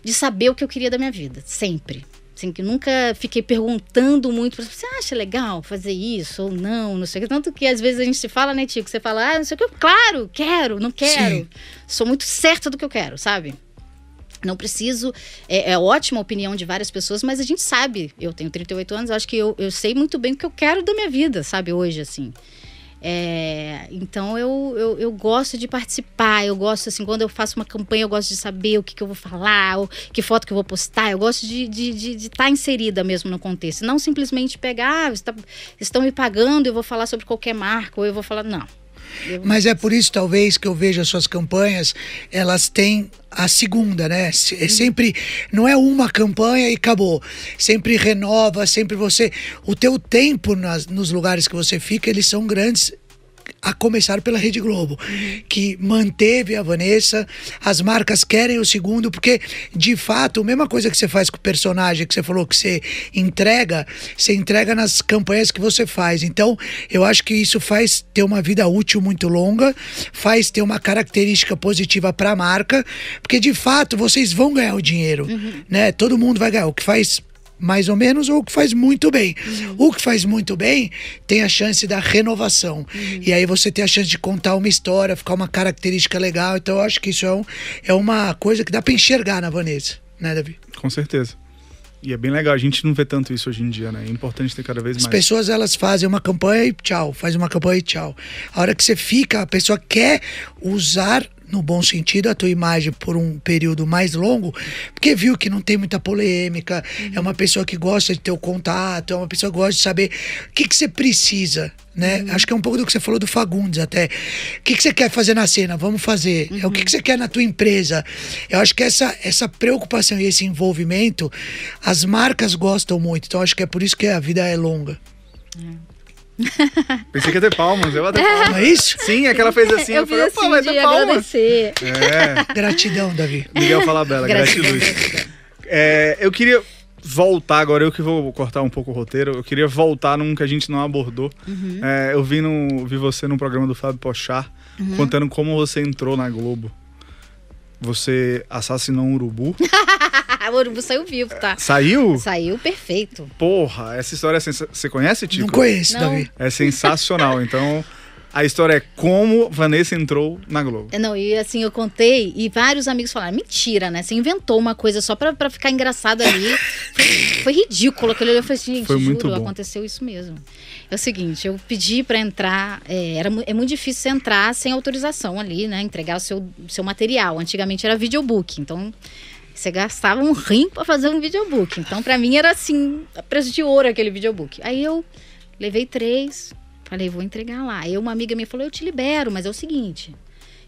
de saber o que eu queria da minha vida, sempre. Assim, que nunca fiquei perguntando muito, você acha legal fazer isso ou não, não sei o que. Tanto que às vezes a gente se fala, né, Tico? Você fala, ah, não sei o que, claro, quero, não quero. Sim. Sou muito certa do que eu quero, sabe? Não preciso. É, é, ótima a opinião de várias pessoas, mas a gente sabe. Eu tenho 38 anos, acho que eu, eu sei muito bem o que eu quero da minha vida, sabe, hoje, assim. É, então eu, eu, eu, gosto de participar, eu gosto assim, quando eu faço uma campanha, eu gosto de saber o que, que eu vou falar, ou, que foto que eu vou postar, eu gosto de estar de, de, de tá inserida mesmo no contexto. Não simplesmente pegar, ah, está, estão me pagando, eu vou falar sobre qualquer marca, ou eu vou falar, não. Mas é por isso, talvez, que eu vejo as suas campanhas, elas têm a segunda, né? É uhum. sempre, não é uma campanha e acabou. Sempre renova, sempre você... O teu tempo nas, nos lugares que você fica, eles são grandes a começar pela Rede Globo, que manteve a Vanessa, as marcas querem o segundo, porque de fato, a mesma coisa que você faz com o personagem que você falou que você entrega, você entrega nas campanhas que você faz. Então, eu acho que isso faz ter uma vida útil muito longa, faz ter uma característica positiva para a marca, porque de fato vocês vão ganhar o dinheiro, uhum. né? Todo mundo vai ganhar. O que faz mais ou menos ou o que faz muito bem. Uhum. O que faz muito bem tem a chance da renovação. Uhum. E aí você tem a chance de contar uma história, ficar uma característica legal. Então eu acho que isso é, um, é uma coisa que dá para enxergar na Vanessa, né, Davi? Com certeza. E é bem legal, a gente não vê tanto isso hoje em dia, né? É importante ter cada vez mais. As pessoas elas fazem uma campanha e tchau, faz uma campanha e tchau. A hora que você fica, a pessoa quer usar no bom sentido, a tua imagem por um período mais longo, porque viu que não tem muita polêmica, uhum. é uma pessoa que gosta de ter o contato, é uma pessoa que gosta de saber o que, que você precisa, né? Uhum. Acho que é um pouco do que você falou do Fagundes até. O que, que você quer fazer na cena? Vamos fazer. Uhum. É o que, que você quer na tua empresa? Eu acho que essa, essa preocupação e esse envolvimento, as marcas gostam muito. Então acho que é por isso que a vida é longa. É. Pensei que ia ter palmas, eu até palmas. é isso? Sim, é que ela fez assim, eu, eu falei, opa, assim, vai ter palmas. Agradecer. É. Gratidão, Davi. Miguel Falabella, gratidão. gratidão. É, eu queria voltar agora, eu que vou cortar um pouco o roteiro, eu queria voltar num que a gente não abordou. Uhum. É, eu vi, no, vi você no programa do Fábio Pochá uhum. contando como você entrou na Globo. Você assassinou um urubu. Ah, o urubu saiu vivo, tá? Saiu? Saiu perfeito. Porra, essa história é sensacional. Você conhece, Tico? Não conheço, Não. É sensacional. Então, a história é como Vanessa entrou na Globo. Não, e assim, eu contei e vários amigos falaram: mentira, né? Você inventou uma coisa só pra, pra ficar engraçado ali. foi, foi ridículo Aquele olhou e falou assim, gente, foi muito juro, bom. aconteceu isso mesmo. É o seguinte, eu pedi pra entrar, é, era, é muito difícil você entrar sem autorização ali, né? Entregar o seu, seu material. Antigamente era videobook, então você gastava um rim para fazer um videobook. Então, para mim, era assim, preço de ouro aquele videobook. Aí eu levei três, falei, vou entregar lá. Aí uma amiga me falou, eu te libero, mas é o seguinte: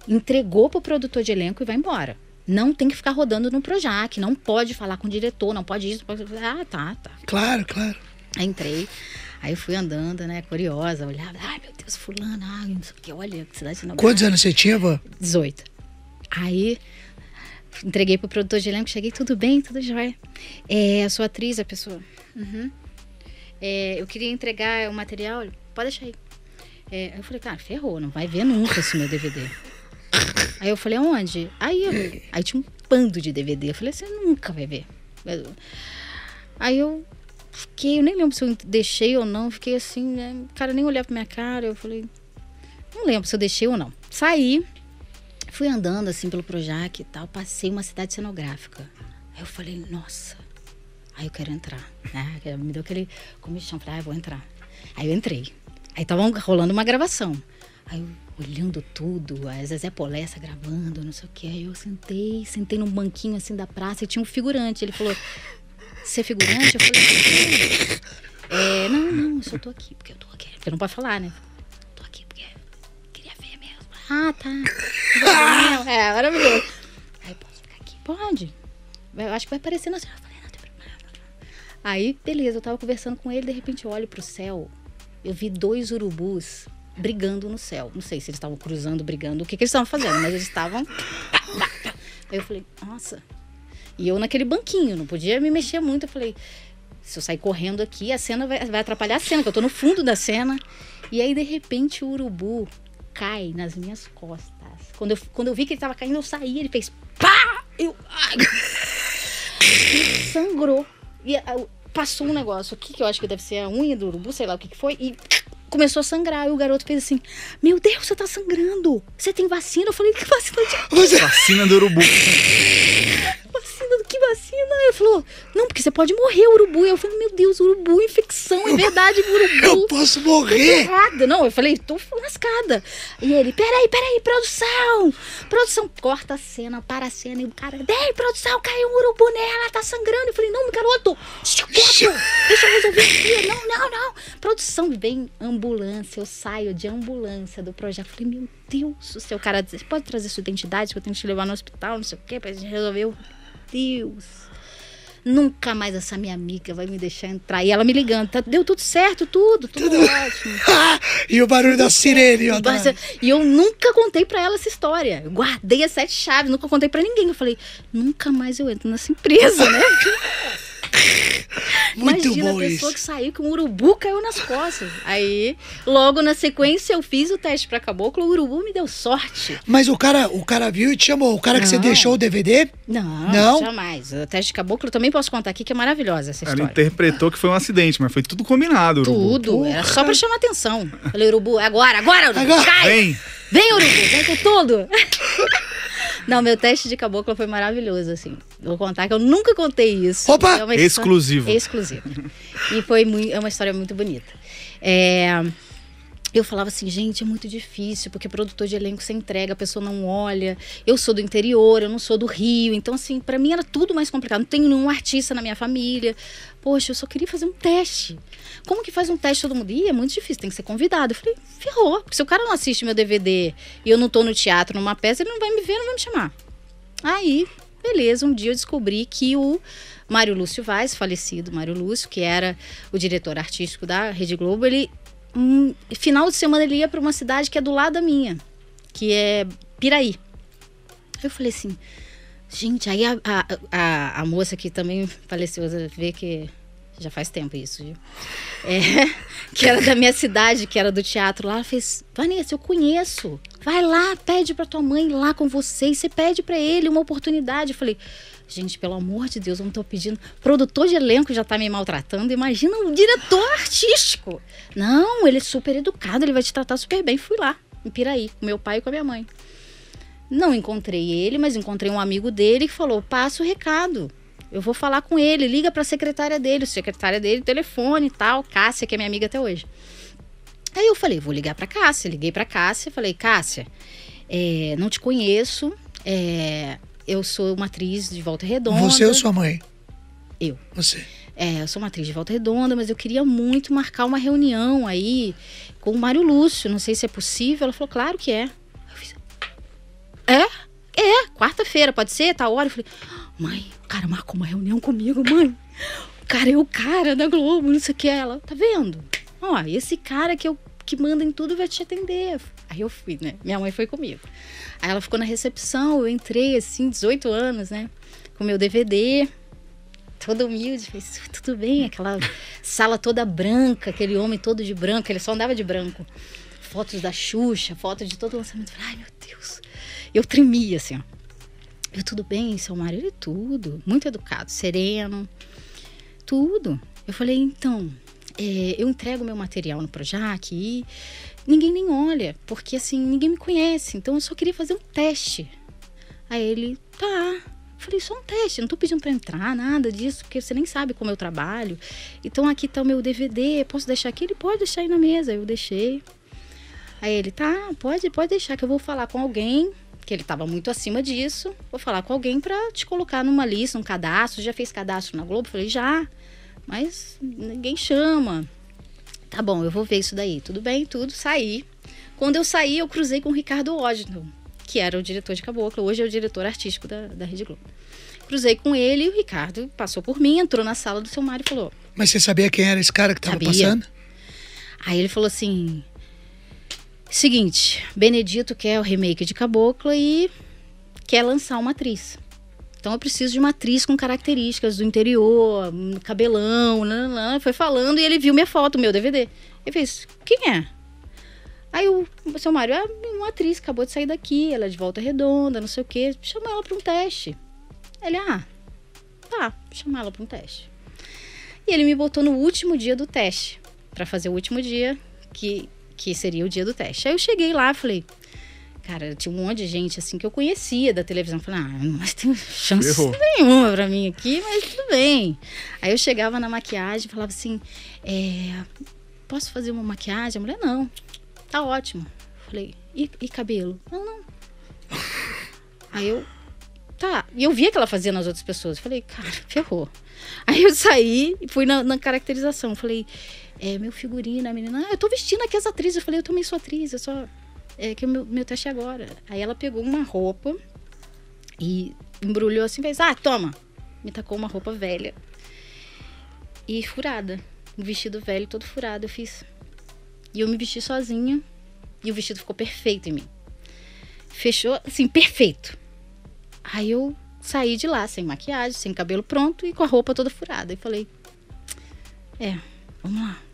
entregou pro produtor de elenco e vai embora. Não tem que ficar rodando no Projac, não pode falar com o diretor, não pode isso. pode... Ah, tá, tá. Claro, claro. Aí entrei. Aí fui andando, né, curiosa, olhava, ai meu Deus, fulano, ai, não sei o que, olha que cidade não. Quantos anos você tinha, vó? 18. Aí entreguei pro produtor de elenco, cheguei, tudo bem, tudo jóia. É, eu sou atriz, a pessoa. Uhum. É, eu queria entregar o material, pode deixar aí. É, eu falei, cara, ferrou, não vai ver nunca esse meu DVD. aí eu falei, aonde? Aí, eu, aí tinha um pando de DVD. Eu falei, você nunca vai ver. Aí eu fiquei, eu nem lembro se eu deixei ou não, fiquei assim, né? O cara nem olhava pra minha cara, eu falei, não lembro se eu deixei ou não. Saí, Fui andando assim pelo Projac e tal, passei uma cidade cenográfica. Aí eu falei, nossa, aí eu quero entrar, né? Me deu aquele comichão, falei, ah, vou entrar. Aí eu entrei. Aí tava rolando uma gravação. Aí eu olhando tudo, a Zezé Polessa gravando, não sei o quê. Aí eu sentei, sentei num banquinho assim da praça e tinha um figurante. Ele falou, você é figurante? Eu falei, é, não, não, eu só tô aqui, porque eu tô aqui. Porque não pode falar, né? Ah, tá. é, maravilhoso. Aí, posso ficar aqui? Pode. Eu acho que vai aparecer na senhora. Eu falei, não, tem problema. Aí, beleza, eu tava conversando com ele, de repente eu olho pro céu, eu vi dois urubus brigando no céu. Não sei se eles estavam cruzando, brigando, o que, que eles estavam fazendo, mas eles estavam. Aí eu falei, nossa. E eu naquele banquinho, não podia me mexer muito. Eu falei, se eu sair correndo aqui, a cena vai, vai atrapalhar a cena, que eu tô no fundo da cena. E aí, de repente, o urubu cai nas minhas costas. Quando eu, quando eu vi que ele tava caindo, eu saí, ele fez pá! Eu. e ah, sangrou. E ah, passou um negócio aqui, que eu acho que deve ser a unha do urubu, sei lá o que, que foi, e começou a sangrar. E o garoto fez assim: Meu Deus, você tá sangrando! Você tem vacina? Eu falei: Que vacina de. Vacina do urubu vacina. Assim, né? Ele falou, não, porque você pode morrer, urubu. Eu falei, meu Deus, urubu, infecção, é verdade, urubu. Eu posso morrer. Não, eu falei, tô lascada. E ele, peraí, peraí, produção. Produção, corta a cena, para a cena. E o cara, ei, produção, caiu um urubu nela, tá sangrando. Eu falei, não, garoto, deixa eu resolver aqui. Não, não, não. Produção, vem ambulância. Eu saio de ambulância do projeto. Eu falei, meu Deus do céu, cara, você pode trazer sua identidade que eu tenho que te levar no hospital, não sei o quê, pra gente resolver o Deus, nunca mais essa minha amiga vai me deixar entrar. E ela me ligando, tá, deu tudo certo, tudo, tudo, tudo. ótimo. Ah, e o barulho da sirene, ó. Tá. E eu nunca contei para ela essa história. Eu guardei as sete chaves, nunca contei para ninguém. Eu falei, nunca mais eu entro nessa empresa, né? Muito Imagina bom a pessoa isso. que saiu com um urubu caiu nas costas. Aí, logo na sequência, eu fiz o teste pra caboclo, o urubu me deu sorte. Mas o cara, o cara viu e te chamou. O cara não. que você deixou o DVD? Não, não, jamais. O teste de caboclo também posso contar aqui, que é maravilhosa essa história. Ela interpretou que foi um acidente, mas foi tudo combinado, urubu. Tudo, Porra. É era só pra chamar atenção. Falei, urubu, agora, agora, urubu, agora. cai! Vem! Vem, urubu, vem com tudo! Não, meu teste de cabocla foi maravilhoso, assim. Vou contar que eu nunca contei isso. Opa! É exclusivo. Exclusivo. E foi muito, é uma história muito bonita. É eu falava assim, gente, é muito difícil, porque produtor de elenco se entrega, a pessoa não olha. Eu sou do interior, eu não sou do Rio. Então, assim, para mim era tudo mais complicado. Não tenho nenhum artista na minha família. Poxa, eu só queria fazer um teste. Como que faz um teste todo mundo? Ih, é muito difícil, tem que ser convidado. Eu falei, ferrou, porque se o cara não assiste meu DVD e eu não tô no teatro, numa peça, ele não vai me ver, não vai me chamar. Aí, beleza, um dia eu descobri que o Mário Lúcio Vaz, falecido Mário Lúcio, que era o diretor artístico da Rede Globo, ele um, final de semana ele ia para uma cidade que é do lado da minha, que é Piraí. Eu falei assim, gente, aí a, a, a, a moça que também faleceu, vê que já faz tempo isso, viu? É, que era da minha cidade, que era do teatro lá, ela fez, Vanessa, eu conheço. Vai lá, pede para tua mãe ir lá com você e você pede para ele uma oportunidade. Eu falei, Gente, pelo amor de Deus, eu não estou pedindo. Produtor de elenco já está me maltratando. Imagina um diretor artístico. Não, ele é super educado, ele vai te tratar super bem. Fui lá, em Piraí, com meu pai e com a minha mãe. Não encontrei ele, mas encontrei um amigo dele que falou: passa o recado. Eu vou falar com ele, liga para a secretária dele, secretária dele, telefone e tal, Cássia, que é minha amiga até hoje. Aí eu falei, vou ligar para Cássia. Liguei para Cássia, e falei, Cássia, é, não te conheço, é, eu sou uma atriz de Volta Redonda. Você ou sua mãe? Eu. Você. É, eu sou uma atriz de Volta Redonda, mas eu queria muito marcar uma reunião aí com o Mário Lúcio. Não sei se é possível. Ela falou, claro que é. Fiz, é? É, quarta-feira, pode ser? Tá hora? Eu falei, mãe, o cara marcou uma reunião comigo, mãe. O cara é o cara da Globo, não sei o que. Ela, tá vendo? Ó, esse cara que, eu, que manda em tudo vai te atender. Aí eu fui, né? Minha mãe foi comigo. Aí ela ficou na recepção, eu entrei assim, 18 anos, né? Com meu DVD, todo humilde, fez tudo bem, aquela sala toda branca, aquele homem todo de branco, ele só andava de branco. Fotos da Xuxa, fotos de todo o lançamento. Ai, meu Deus. Eu tremia assim, ó. Eu, tudo bem, seu marido? e tudo. Muito educado, sereno, tudo. Eu falei, então, é, eu entrego meu material no Projac e Ninguém nem olha, porque assim, ninguém me conhece, então eu só queria fazer um teste. Aí ele, tá. Eu falei, só um teste, não tô pedindo para entrar, nada disso, porque você nem sabe como eu é trabalho. Então aqui tá o meu DVD, posso deixar aqui? Ele pode deixar aí na mesa. Eu deixei. Aí ele, tá, pode, pode deixar que eu vou falar com alguém, que ele estava muito acima disso. Vou falar com alguém para te colocar numa lista, um cadastro. Já fez cadastro na Globo? Eu falei, já. Mas ninguém chama. Tá bom, eu vou ver isso daí. Tudo bem, tudo, saí. Quando eu saí, eu cruzei com o Ricardo Washington, que era o diretor de Caboclo, hoje é o diretor artístico da, da Rede Globo. Cruzei com ele e o Ricardo passou por mim, entrou na sala do seu Mário e falou: Mas você sabia quem era esse cara que tava passando? Aí ele falou assim: Seguinte, Benedito quer o remake de Caboclo e quer lançar uma atriz. Então eu preciso de uma atriz com características do interior, cabelão, nananã. foi falando e ele viu minha foto, meu DVD. Ele fez, quem é? Aí o seu Mário, é uma atriz, acabou de sair daqui, ela é de volta redonda, não sei o quê. Chama ela para um teste. Ele, ah, tá, chama ela para um teste. E ele me botou no último dia do teste, para fazer o último dia, que, que seria o dia do teste. Aí eu cheguei lá, falei, Cara, tinha um monte de gente assim que eu conhecia da televisão. Falei, ah, mas tem chance Errou. nenhuma pra mim aqui, mas tudo bem. Aí eu chegava na maquiagem e falava assim: é, posso fazer uma maquiagem? A mulher, não, tá ótimo. Falei, e, e cabelo? Não, não. Aí eu, tá. E eu via que ela fazia nas outras pessoas. Falei, cara, ferrou. Aí eu saí e fui na, na caracterização. Falei, é, meu figurino, a menina, ah, eu tô vestindo aqui as atrizes. Eu falei, eu também sou atriz, eu só é, que o meu, meu teste é agora. Aí ela pegou uma roupa e embrulhou assim, fez, ah, toma. Me tacou uma roupa velha e furada. Um vestido velho, todo furado, eu fiz. E eu me vesti sozinha e o vestido ficou perfeito em mim. Fechou, assim, perfeito. Aí eu saí de lá sem maquiagem, sem cabelo pronto e com a roupa toda furada. E falei: É, vamos lá.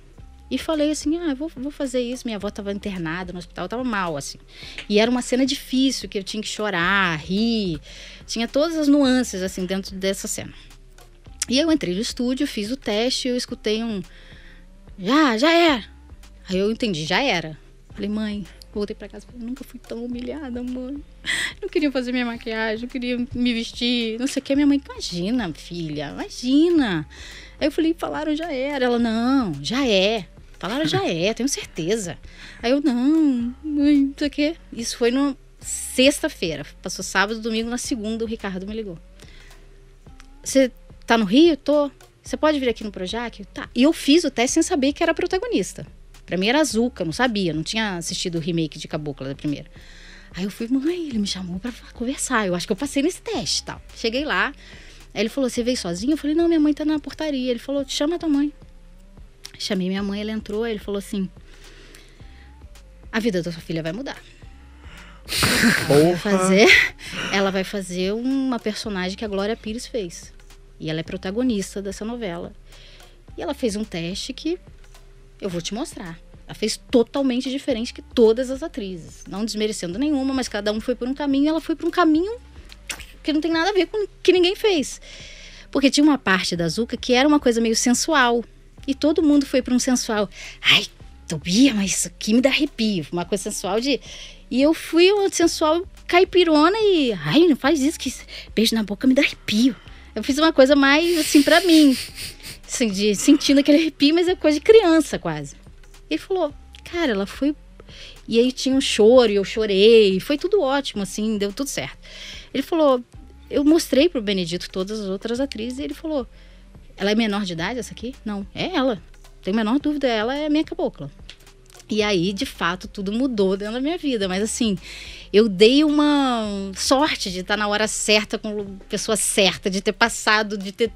E falei assim: ah, vou, vou fazer isso. Minha avó estava internada no hospital, estava mal, assim. E era uma cena difícil, que eu tinha que chorar, rir. Tinha todas as nuances, assim, dentro dessa cena. E eu entrei no estúdio, fiz o teste, eu escutei um. Já, já era. Aí eu entendi, já era. Falei, mãe, voltei para casa, nunca fui tão humilhada, mãe. Não queria fazer minha maquiagem, não queria me vestir, não sei o que. Minha mãe, imagina, filha, imagina. Aí eu falei, falaram já era. Ela, não, já é. Falaram, já é, tenho certeza. Aí eu, não, o quê. Isso foi numa sexta-feira. Passou sábado, domingo, na segunda o Ricardo me ligou. Você tá no Rio? Tô. Você pode vir aqui no Projac? Tá. E eu fiz o teste sem saber que era protagonista. Pra mim era Azuca, não sabia, não tinha assistido o remake de Cabocla da primeira. Aí eu fui, mãe, ele me chamou pra conversar. Eu acho que eu passei nesse teste tal. Cheguei lá, aí ele falou: Você veio sozinho? Eu falei: Não, minha mãe tá na portaria. Ele falou: Chama tua mãe. Chamei minha mãe, ela entrou, ele falou assim: A vida da sua filha vai mudar. Ela vai, fazer, ela vai fazer uma personagem que a Glória Pires fez. E ela é protagonista dessa novela. E ela fez um teste que eu vou te mostrar. Ela fez totalmente diferente que todas as atrizes. Não desmerecendo nenhuma, mas cada um foi por um caminho e ela foi por um caminho que não tem nada a ver com o que ninguém fez. Porque tinha uma parte da Zuca que era uma coisa meio sensual. E todo mundo foi para um sensual. Ai, Tobia, mas isso aqui me dá arrepio. Uma coisa sensual de. E eu fui um sensual caipirona e. Ai, não faz isso, que beijo na boca me dá arrepio. Eu fiz uma coisa mais assim para mim. Assim, de sentindo aquele arrepio, mas é coisa de criança quase. ele falou, cara, ela foi. E aí tinha um choro, e eu chorei, foi tudo ótimo, assim, deu tudo certo. Ele falou, eu mostrei pro Benedito todas as outras atrizes, e ele falou, ela é menor de idade, essa aqui? Não, é ela. Tenho a menor dúvida, ela é minha cabocla. E aí, de fato, tudo mudou dentro da minha vida. Mas assim, eu dei uma sorte de estar na hora certa com a pessoa certa, de ter passado, de ter.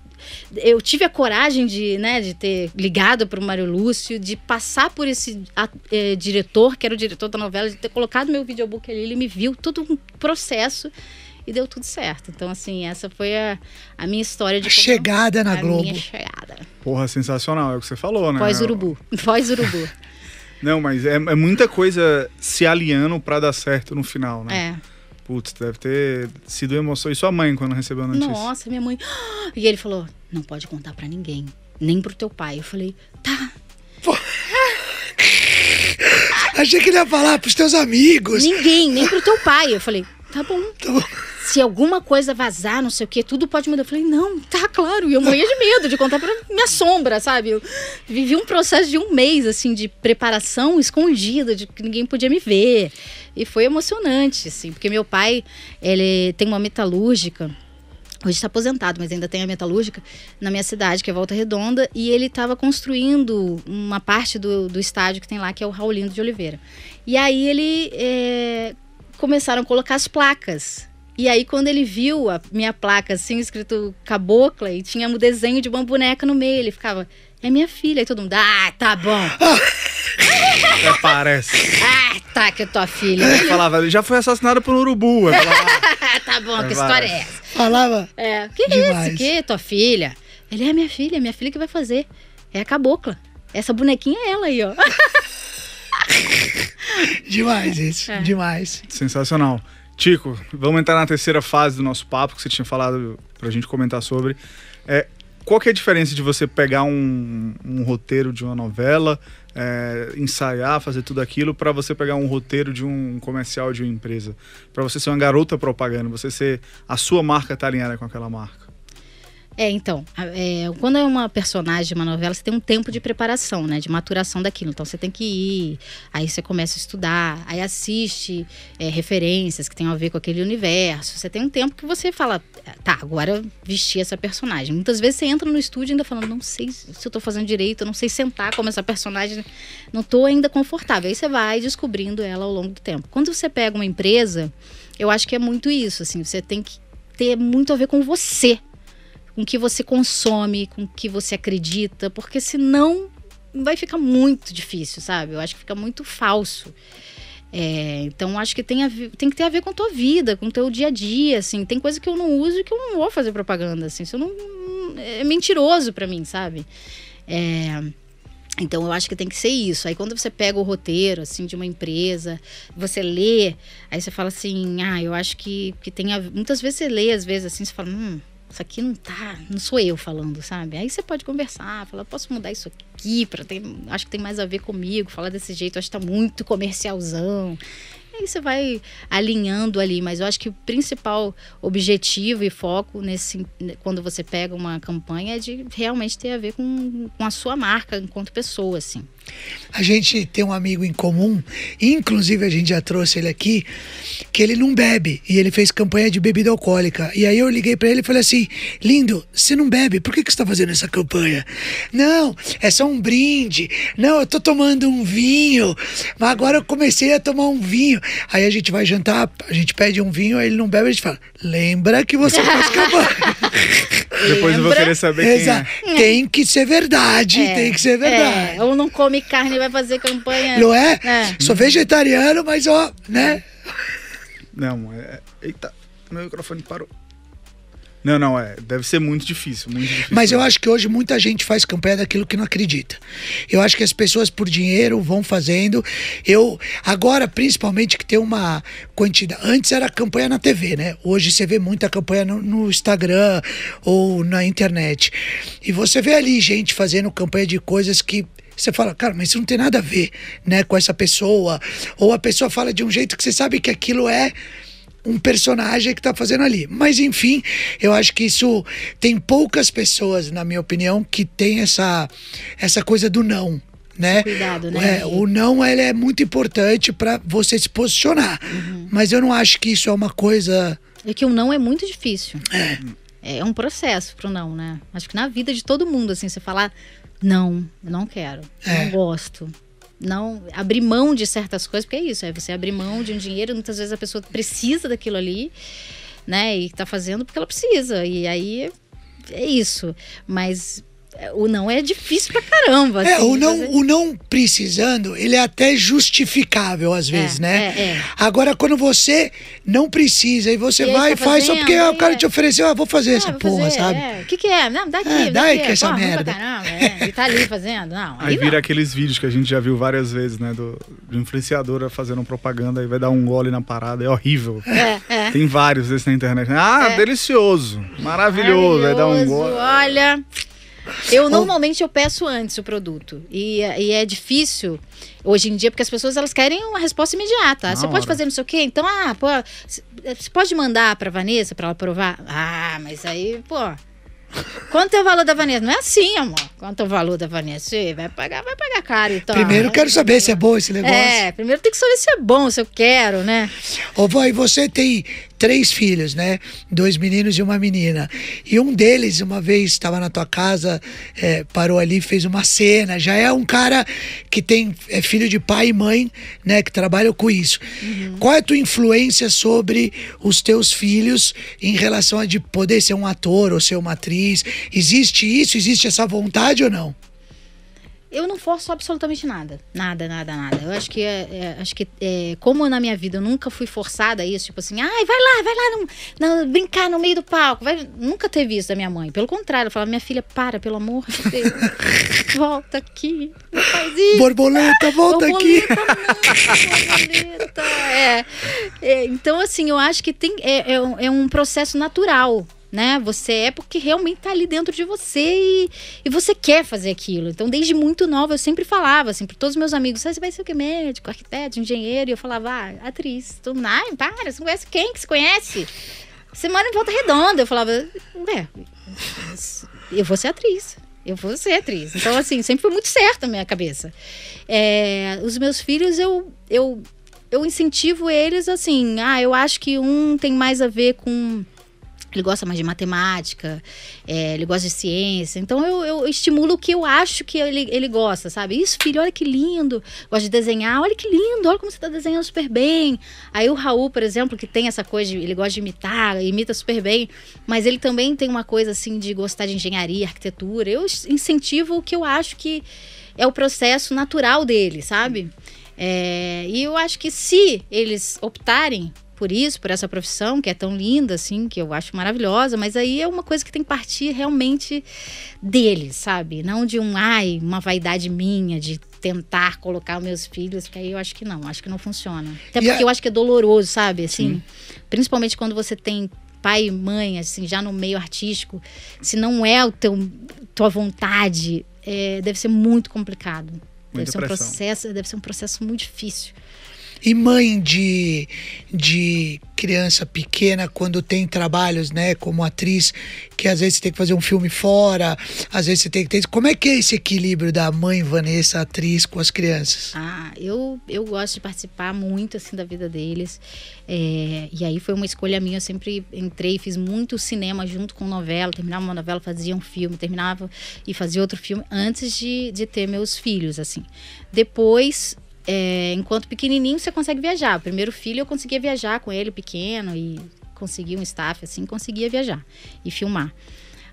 Eu tive a coragem de, né, de ter ligado para o Mário Lúcio, de passar por esse é, diretor, que era o diretor da novela, de ter colocado meu videobook ali, ele me viu, todo um processo e deu tudo certo. Então, assim, essa foi a, a minha história de. chegada eu, na a Globo. Minha chegada. Porra, sensacional, é o que você falou, né? Pós-Urubu. Pós-Urubu. Não, mas é, é, muita coisa se aliando para dar certo no final, né? É. Putz, deve ter sido emoção. E sua mãe quando recebeu a notícia? Nossa, minha mãe. E ele falou: não pode contar para ninguém, nem pro teu pai. Eu falei: tá. Achei que ele ia falar pros teus amigos. Ninguém, nem pro teu pai. Eu falei: Tá bom. tá bom. Se alguma coisa vazar, não sei o que, tudo pode mudar. Eu falei, não, tá claro. E eu morria de medo de contar pra minha sombra, sabe? Eu vivi um processo de um mês, assim, de preparação escondida, de que ninguém podia me ver. E foi emocionante, assim, porque meu pai, ele tem uma metalúrgica. Hoje está aposentado, mas ainda tem a metalúrgica na minha cidade, que é Volta Redonda, e ele estava construindo uma parte do, do estádio que tem lá, que é o raulino de Oliveira. E aí ele é, começaram a colocar as placas. E aí, quando ele viu a minha placa assim, escrito cabocla, e tinha um desenho de uma boneca no meio, ele ficava, é minha filha. E todo mundo, ah, tá bom. É, parece. Ah, tá, que é tua filha. Ele falava, ele já foi assassinado por um urubu. falava ah. tá bom, que história é essa? Falava. É, o que demais. é isso? Que tua filha? Ele é minha filha, é minha filha que vai fazer. É a cabocla. Essa bonequinha é ela aí, ó. demais isso, é. demais. Sensacional. Tico, vamos entrar na terceira fase do nosso papo que você tinha falado pra gente comentar sobre. É, qual que é a diferença de você pegar um, um roteiro de uma novela, é, ensaiar, fazer tudo aquilo, para você pegar um roteiro de um comercial de uma empresa? Para você ser uma garota propaganda, você ser. A sua marca tá alinhada com aquela marca. É, então, é, quando é uma personagem, uma novela, você tem um tempo de preparação, né? De maturação daquilo. Então você tem que ir, aí você começa a estudar, aí assiste é, referências que tem a ver com aquele universo. Você tem um tempo que você fala, tá, agora vestir vesti essa personagem. Muitas vezes você entra no estúdio ainda falando, não sei se eu tô fazendo direito, não sei sentar como essa personagem, não tô ainda confortável. Aí você vai descobrindo ela ao longo do tempo. Quando você pega uma empresa, eu acho que é muito isso, assim, você tem que ter muito a ver com você com o que você consome, com o que você acredita, porque senão vai ficar muito difícil, sabe? Eu acho que fica muito falso. É, então acho que tem, a, tem que ter a ver com a tua vida, com o teu dia a dia, assim. Tem coisa que eu não uso e que eu não vou fazer propaganda, assim. Isso não, é mentiroso para mim, sabe? É, então eu acho que tem que ser isso. Aí quando você pega o roteiro assim de uma empresa, você lê, aí você fala assim, ah, eu acho que, que tem a... muitas vezes você lê às vezes assim, você fala, hum, isso aqui não tá, não sou eu falando, sabe? Aí você pode conversar, falar, posso mudar isso aqui, para ter, acho que tem mais a ver comigo, falar desse jeito, acho que tá muito comercialzão. aí você vai alinhando ali, mas eu acho que o principal objetivo e foco nesse quando você pega uma campanha é de realmente ter a ver com, com a sua marca enquanto pessoa, assim. A gente tem um amigo em comum, inclusive a gente já trouxe ele aqui, que ele não bebe e ele fez campanha de bebida alcoólica. E aí eu liguei para ele e falei assim: lindo, você não bebe, por que, que você está fazendo essa campanha? Não, é só um brinde. Não, eu tô tomando um vinho, mas agora eu comecei a tomar um vinho. Aí a gente vai jantar, a gente pede um vinho, aí ele não bebe, a gente fala: lembra que você faz campanha. Depois eu vou querer saber quem é. Tem que ser verdade, é, tem que ser verdade. É, ou não come carne, vai fazer campanha. Não é? é. Sou vegetariano, mas ó, né? Não, é. Eita, meu microfone parou. Não, não, é. Deve ser muito difícil, muito difícil. Mas eu acho que hoje muita gente faz campanha daquilo que não acredita. Eu acho que as pessoas por dinheiro vão fazendo. Eu agora, principalmente que tem uma quantidade. Antes era campanha na TV, né? Hoje você vê muita campanha no, no Instagram ou na internet. E você vê ali gente fazendo campanha de coisas que você fala, cara, mas isso não tem nada a ver, né, com essa pessoa. Ou a pessoa fala de um jeito que você sabe que aquilo é um personagem que está fazendo ali. Mas enfim, eu acho que isso tem poucas pessoas, na minha opinião, que tem essa essa coisa do não. Né? Cuidado, né? É, o não ele é muito importante para você se posicionar. Uhum. Mas eu não acho que isso é uma coisa. É que o não é muito difícil. É. É um processo pro não, né? Acho que na vida de todo mundo, assim, você falar não, não quero. É. Não gosto. Não abrir mão de certas coisas, porque é isso, é você abrir mão de um dinheiro, muitas vezes a pessoa precisa daquilo ali, né? E tá fazendo porque ela precisa. E aí é isso. Mas o não é difícil pra caramba. Assim, é, o assim, não, fazer... É o não precisando, ele é até justificável às é, vezes, é, né? É, é. Agora, quando você não precisa e você e vai e tá faz só porque ah, o cara te é. ofereceu, ah, vou fazer ah, essa vou porra, fazer, sabe? O que, que é? Não, dá aqui, dá aí que essa porra, merda. Caramba, é, e tá ali fazendo, não. Aí, aí vira aqueles vídeos que a gente já viu várias vezes, né? Do, do influenciadora fazendo propaganda e vai dar um gole na parada, é horrível. Tem vários desses na internet. Né? Ah, delicioso, maravilhoso, maravilhoso, vai dar um gole. Olha. Eu normalmente eu peço antes o produto. E, e é difícil hoje em dia, porque as pessoas elas querem uma resposta imediata. Ah, Na você hora. pode fazer não sei o quê? Então, ah, pô, você pode mandar para Vanessa para ela provar? Ah, mas aí, pô. Quanto é o valor da Vanessa? Não é assim, amor. Quanto é o valor da Vanessa? Você vai pagar, vai pagar caro, então. Primeiro quero saber se é bom esse negócio. É, primeiro tem que saber se é bom, se eu quero, né? Ô, vó, e você tem três filhos, né? Dois meninos e uma menina. E um deles, uma vez, estava na tua casa, é, parou ali, fez uma cena. Já é um cara que tem é filho de pai e mãe, né? Que trabalha com isso. Uhum. Qual é a tua influência sobre os teus filhos em relação a de poder ser um ator ou ser uma atriz? país? Existe isso? Existe essa vontade ou não? Eu não forço absolutamente nada. Nada, nada, nada. Eu acho que, é, é, acho que é, como na minha vida eu nunca fui forçada a isso, tipo assim, ai, vai lá, vai lá não, brincar no meio do palco. Vai. Nunca teve isso da minha mãe. Pelo contrário, eu falava, minha filha, para, pelo amor de Deus. volta aqui. Não faz isso. Borboleta, volta borboleta, aqui. Não, borboleta. É, é, então, assim, eu acho que tem, é, é um é processo natural né? Você é porque realmente tá ali dentro de você e, e você quer fazer aquilo. Então, desde muito nova, eu sempre falava, assim, para todos os meus amigos, ah, você vai ser o que? Médico, arquiteto, engenheiro? E eu falava, ah, atriz. Então, não, para, você não conhece quem que se conhece? Você mora em Volta Redonda. Eu falava, ué, eu vou ser atriz. Eu vou ser atriz. Então, assim, sempre foi muito certo na minha cabeça. É, os meus filhos, eu, eu, eu incentivo eles, assim, ah, eu acho que um tem mais a ver com ele gosta mais de matemática, é, ele gosta de ciência. Então eu, eu, estimulo o que eu acho que ele, ele gosta, sabe? Isso, filho, olha que lindo. Gosta de desenhar, olha que lindo, olha como você tá desenhando super bem. Aí o Raul, por exemplo, que tem essa coisa de, ele gosta de imitar, imita super bem, mas ele também tem uma coisa assim de gostar de engenharia, arquitetura. Eu incentivo o que eu acho que é o processo natural dele, sabe? É, e eu acho que se eles optarem por isso, por essa profissão que é tão linda, assim, que eu acho maravilhosa, mas aí é uma coisa que tem que partir realmente dele, sabe? Não de um, ai, uma vaidade minha de tentar colocar meus filhos, porque aí eu acho que não, acho que não funciona. Até porque eu acho que é doloroso, sabe? Assim, Sim. principalmente quando você tem pai e mãe, assim, já no meio artístico, se não é o teu tua vontade, é, deve ser muito complicado. Muita deve ser um processo, deve ser um processo muito difícil e mãe de, de criança pequena quando tem trabalhos, né, como atriz, que às vezes você tem que fazer um filme fora, às vezes você tem que ter. Como é que é esse equilíbrio da mãe Vanessa, atriz, com as crianças? Ah, eu, eu gosto de participar muito assim da vida deles. É, e aí foi uma escolha minha, eu sempre entrei, e fiz muito cinema junto com novela, terminava uma novela, fazia um filme, terminava e fazia outro filme antes de, de ter meus filhos, assim. Depois é, enquanto pequenininho você consegue viajar. O primeiro filho eu conseguia viajar com ele pequeno e consegui um staff assim, conseguia viajar e filmar.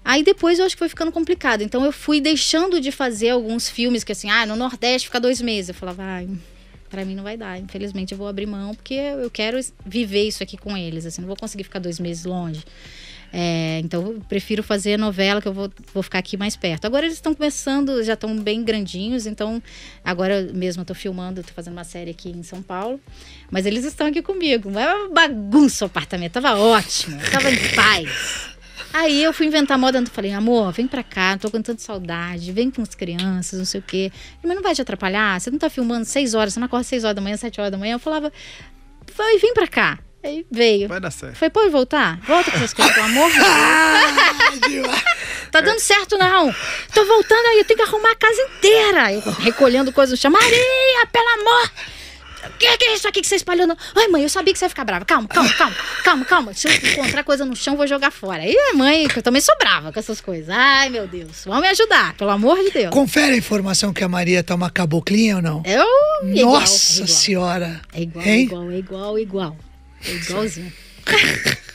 Aí depois eu acho que foi ficando complicado. Então eu fui deixando de fazer alguns filmes que assim, ah, no Nordeste fica dois meses. Eu falava, ai, para mim não vai dar. Infelizmente eu vou abrir mão porque eu quero viver isso aqui com eles. Assim, não vou conseguir ficar dois meses longe. É, então eu prefiro fazer novela, que eu vou, vou ficar aqui mais perto. Agora eles estão começando, já estão bem grandinhos, então agora mesmo eu tô filmando, tô fazendo uma série aqui em São Paulo. Mas eles estão aqui comigo. É Mas bagunça o apartamento, tava ótimo, tava em paz. Aí eu fui inventar moda, falei, amor, vem pra cá, tô com tanta saudade, vem com as crianças, não sei o quê. Mas não vai te atrapalhar? Você não tá filmando seis horas, você não acorda seis horas da manhã, sete horas da manhã. Eu falava, vai, vem pra cá. Aí veio. Vai dar certo. Falei, pode voltar? Volta com essas coisas, pelo amor de Deus. tá dando certo não. Tô voltando aí, eu tenho que arrumar a casa inteira. Eu recolhendo coisas no chão. Maria, pelo amor! O que, que, é isso aqui que você espalhou? Ai, mãe, eu sabia que você ia ficar brava. Calma, calma, calma, calma, calma. Se eu encontrar coisa no chão, vou jogar fora. aí mãe, eu também sou brava com essas coisas. Ai, meu Deus. Vão me ajudar, pelo amor de Deus. Confere a informação que a Maria tá uma caboclinha ou não? Eu. Nossa igual, é igual. senhora. É igual, hein? igual, é igual, igual. É igualzinho.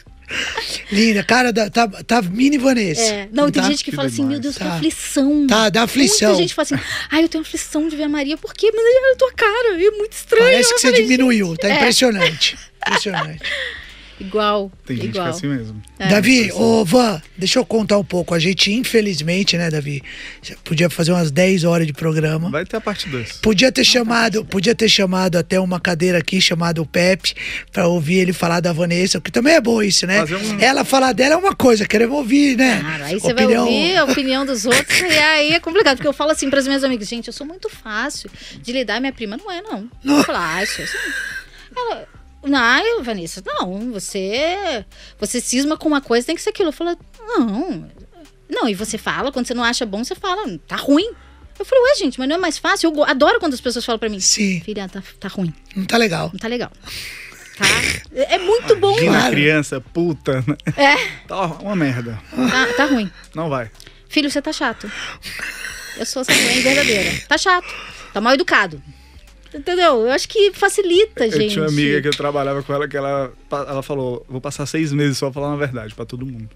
Linda, cara, tá, tá mini Vanessa. É. Não, não tem tá? gente que, fala demais. assim, meu Deus, tá. que aflição. Tá, dá aflição. Muita gente fala assim, ai, ah, eu tenho aflição de ver a Maria, por quê? Mas ele tua cara, é muito estranho. Parece que você falei, diminuiu, tá é. impressionante. Impressionante. Igual. Tem gente igual. que é assim mesmo. É. Davi, ô Van, deixa eu contar um pouco. A gente, infelizmente, né, Davi, podia fazer umas 10 horas de programa. Vai ter a parte 2. Podia ter Não tá chamado, podia ter chamado até uma cadeira aqui chamada o Pepe para ouvir ele falar da Vanessa, que também é bom isso, né? Um... Ela falar dela é uma coisa, queremos ouvir, né? Claro, aí você opinião... vai ouvir a opinião dos outros e aí é complicado, porque eu falo assim para as minhas amigas, gente, eu sou muito fácil de lidar, minha prima não é não. Não. Flash, assim. Ela, não, Vanessa, não, você você cisma com uma coisa, tem que ser aquilo. Eu falei, não. Não, e você fala, quando você não acha bom, você fala, tá ruim. Eu falei, ué, gente, mas não é mais fácil? Eu adoro quando as pessoas falam pra mim, Sim. filha, tá, tá ruim. Não tá legal. Não tá legal. Tá? É muito bom, Imagina cara. Né? criança, puta. Né? É. Tá uma merda. Tá, tá ruim. Não vai. Filho, você tá chato. Eu sou essa mãe verdadeira. Tá chato. Tá mal educado. Entendeu? Eu acho que facilita, gente. Eu tinha uma amiga que eu trabalhava com ela que ela, ela falou: vou passar seis meses só falando a verdade para todo mundo.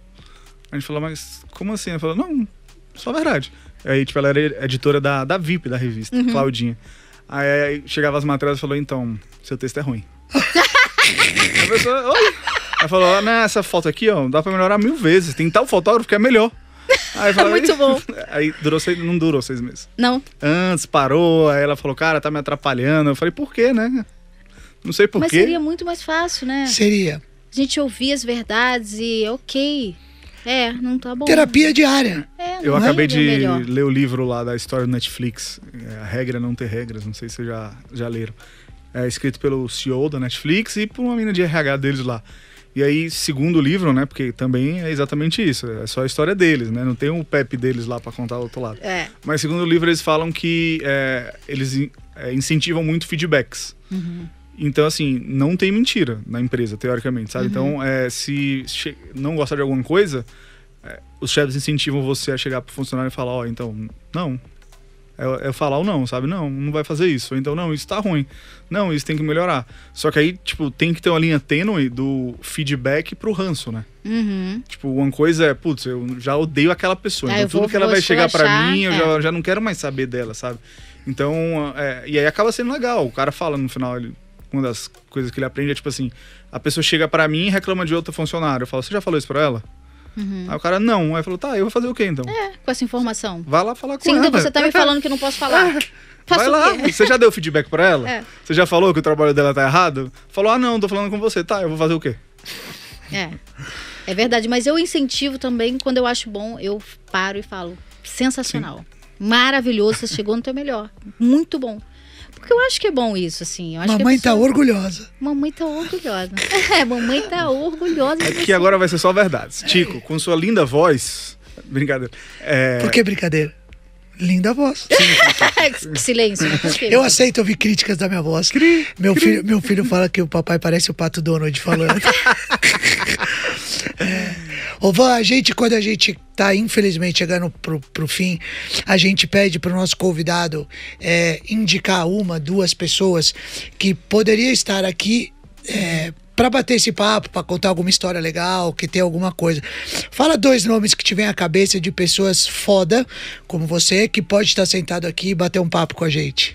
A gente falou, mas como assim? Ela falou, não, só a verdade. Aí, tipo, ela era editora da, da VIP da revista, uhum. Claudinha. Aí, aí chegava as matérias e falou, então, seu texto é ruim. a pessoa, oi! Ela falou, ah, né, essa foto aqui, ó, dá pra melhorar mil vezes. Tem tal fotógrafo que é melhor. Aí falei, Muito bom. Aí durou seis, não durou seis meses. Não. Antes, parou, aí ela falou, cara, tá me atrapalhando. Eu falei, por quê, né? Não sei por Mas quê. Mas seria muito mais fácil, né? Seria. A gente ouvia as verdades e, ok, é, não tá bom. Terapia diária. É, eu é acabei de melhor. ler o livro lá da história do Netflix, é, A Regra é Não Ter Regras, não sei se vocês já, já leram. É escrito pelo CEO da Netflix e por uma menina de RH deles lá. E aí, segundo o livro, né? Porque também é exatamente isso. É só a história deles, né? Não tem o um deles lá para contar do outro lado. É. Mas segundo o livro, eles falam que é, eles é, incentivam muito feedbacks. Uhum. Então, assim, não tem mentira na empresa, teoricamente, sabe? Então, uhum. Então, se não gostar de alguma coisa, é, os chefes incentivam você a chegar pro funcionário e falar, ó, oh, então, não, é, é falar ou não, sabe? Não, não vai fazer isso. Então, não, isso tá ruim. Não, isso tem que melhorar. Só que aí, tipo, tem que ter uma linha tênue do feedback pro ranço, né? Uhum. Tipo, uma coisa é, putz, eu já odeio aquela pessoa. É, então, tudo vou, que ela vai chegar para mim, eu é. já, já não quero mais saber dela, sabe? Então, é, e aí acaba sendo legal. O cara fala no final, ele, uma das coisas que ele aprende é tipo assim: a pessoa chega para mim e reclama de outro funcionário. Eu falo, você já falou isso pra ela? Uhum. Aí o cara, não. Aí falou, tá, eu vou fazer o quê então? É, com essa informação. Vai lá falar com Sim, então ela. Sim, então você tá me falando que não posso falar. É. Faço vai lá. Você já deu feedback para ela? É. Você já falou que o trabalho dela tá errado? Falou, ah, não, tô falando com você. Tá, eu vou fazer o quê? É. É verdade, mas eu incentivo também, quando eu acho bom, eu paro e falo, sensacional. Sim. Maravilhoso, você chegou no teu melhor. Muito bom. Porque eu acho que é bom isso, assim. Eu acho mamãe tá pessoa... tá orgulhosa. Mamãe tá orgulhosa. é, mamãe tá orgulhosa. É que agora vai ser só verdades. Tico, com sua linda voz. Brincadeira. É... Por que brincadeira? Linda voz. Silêncio. Né? eu aceito ouvir críticas da minha voz. meu, Filho, meu filho fala que o papai parece o Pato Donald falando. Ô Van, a gente, quando a gente tá infelizmente chegando pro, pro fim, a gente pede pro nosso convidado é, indicar uma, duas pessoas que poderia estar aqui é, para bater esse papo, para contar alguma história legal, que tem alguma coisa. Fala dois nomes que vem a cabeça de pessoas foda como você que pode estar sentado aqui e bater um papo com a gente.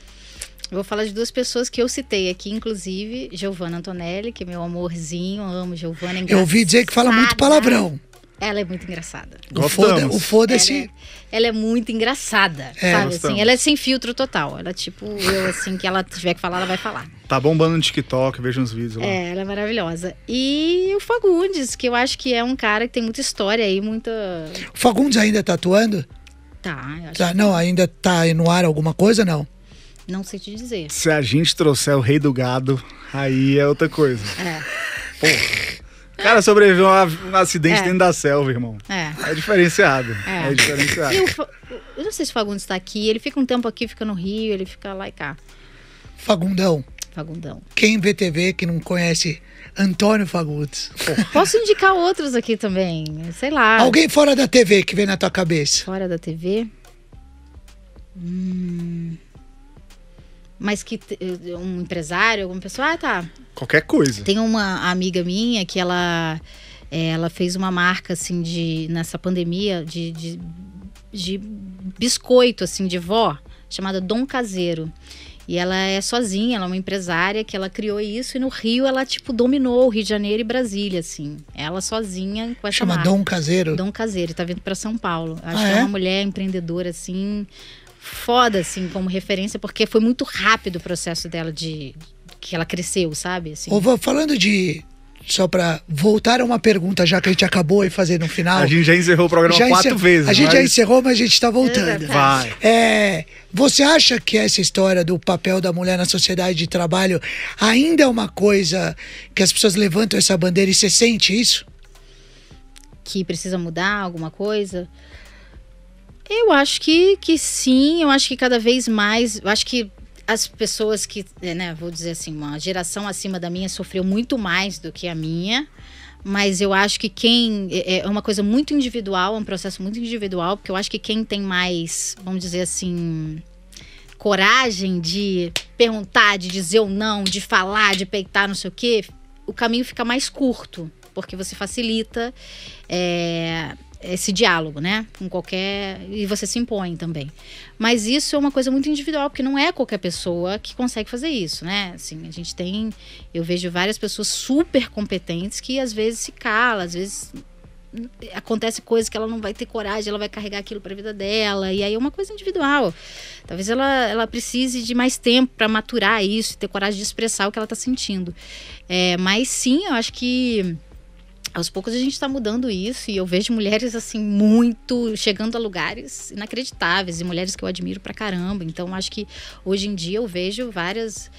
Vou falar de duas pessoas que eu citei aqui, inclusive, Giovana Antonelli, que é meu amorzinho, amo Giovana. Engraçada. Eu ouvi dizer que fala muito palavrão. Ela é muito engraçada. Gostamos. O foda-se. Ela, é, ela, é muito engraçada. É, sabe, assim, ela é sem filtro total. Ela, tipo, eu, assim, que ela tiver que falar, ela vai falar. Tá bombando no TikTok, veja uns vídeos lá. É, ela é maravilhosa. E o Fagundes, que eu acho que é um cara que tem muita história aí, muita. O Fagundes ainda tá atuando? Tá, eu acho. Tá, não, ainda tá no ar alguma coisa, não? Não sei te dizer. Se a gente trouxer o rei do gado, aí é outra coisa. É. Porra cara sobreviveu a um acidente é. dentro da selva, irmão. É. É diferenciado. É, é diferenciado. Eu, eu não sei se o Fagundes está aqui. Ele fica um tempo aqui, fica no Rio, ele fica lá e cá. Fagundão. Fagundão. Quem vê TV que não conhece Antônio Fagundes. Posso indicar outros aqui também, sei lá. Alguém fora da TV que vem na tua cabeça? Fora da TV? Hum mas que eh, um empresário, alguma pessoa, ah, tá. Qualquer coisa. Tem uma amiga minha que ela, eh, ela fez uma marca, assim, de nessa pandemia, de, de, de biscoito, assim, de vó, chamada Dom Caseiro. E ela é sozinha, ela é uma empresária que ela criou isso e no Rio ela tipo dominou o Rio de Janeiro e Brasília, assim. Ela sozinha com essa Chama marca. Dom Caseiro. Dom Caseiro, tá vindo para São Paulo. Acho ah, que é? é uma mulher empreendedora assim, foda, assim, como referência, porque foi muito rápido o processo dela de. que ela cresceu, sabe? Assim. Ô, falando de só para voltar a uma pergunta, já que a gente acabou de fazer no final. A gente já encerrou o programa já quatro vezes. A gente mas... já encerrou, mas a gente está voltando. Vai. É, você acha que essa história do papel da mulher na sociedade de trabalho ainda é uma coisa que as pessoas levantam essa bandeira e você sente isso? Que precisa mudar alguma coisa? Eu acho que, que sim, eu acho que cada vez mais, eu acho que as pessoas que, é, né, vou dizer assim, uma geração acima da minha sofreu muito mais do que a minha, mas eu acho que quem é, é uma coisa muito individual, é um processo muito individual, porque eu acho que quem tem mais, vamos dizer assim, coragem de perguntar, de dizer ou não, de falar, de peitar, não sei o quê, o caminho fica mais curto, porque você facilita. É, esse diálogo, né? Com qualquer. E você se impõe também. Mas isso é uma coisa muito individual, porque não é qualquer pessoa que consegue fazer isso, né? Assim, a gente tem. Eu vejo várias pessoas super competentes que às vezes se cala, às vezes acontece coisa que ela não vai ter coragem, ela vai carregar aquilo para a vida dela, e aí é uma coisa individual. Talvez ela, ela precise de mais tempo para maturar isso, ter coragem de expressar o que ela está sentindo. É, mas sim, eu acho que aos poucos a gente está mudando isso e eu vejo mulheres assim muito chegando a lugares inacreditáveis e mulheres que eu admiro pra caramba. Então acho que hoje em dia eu vejo várias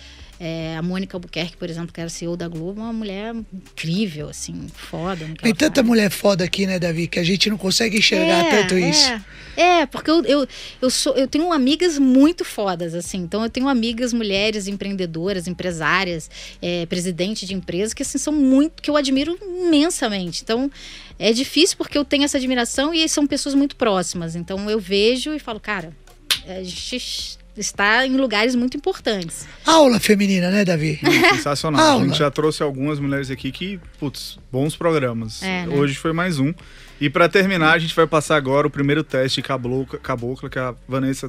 é, a Mônica Albuquerque, por exemplo, que era CEO da Globo, é uma mulher incrível, assim, foda. Tem tanta mulher foda aqui, né, Davi, que a gente não consegue enxergar é, tanto é. isso. É, porque eu, eu, eu, sou, eu tenho amigas muito fodas, assim. Então, eu tenho amigas mulheres empreendedoras, empresárias, é, presidente de empresas, que assim, são muito, que eu admiro imensamente. Então, é difícil porque eu tenho essa admiração e são pessoas muito próximas. Então, eu vejo e falo, cara, a é, gente está em lugares muito importantes. Aula feminina, né, Davi? É, sensacional. Aula. A gente já trouxe algumas mulheres aqui que, putz, bons programas. É, né? Hoje foi mais um. E para terminar, a gente vai passar agora o primeiro teste de cabocla, cabocla que a Vanessa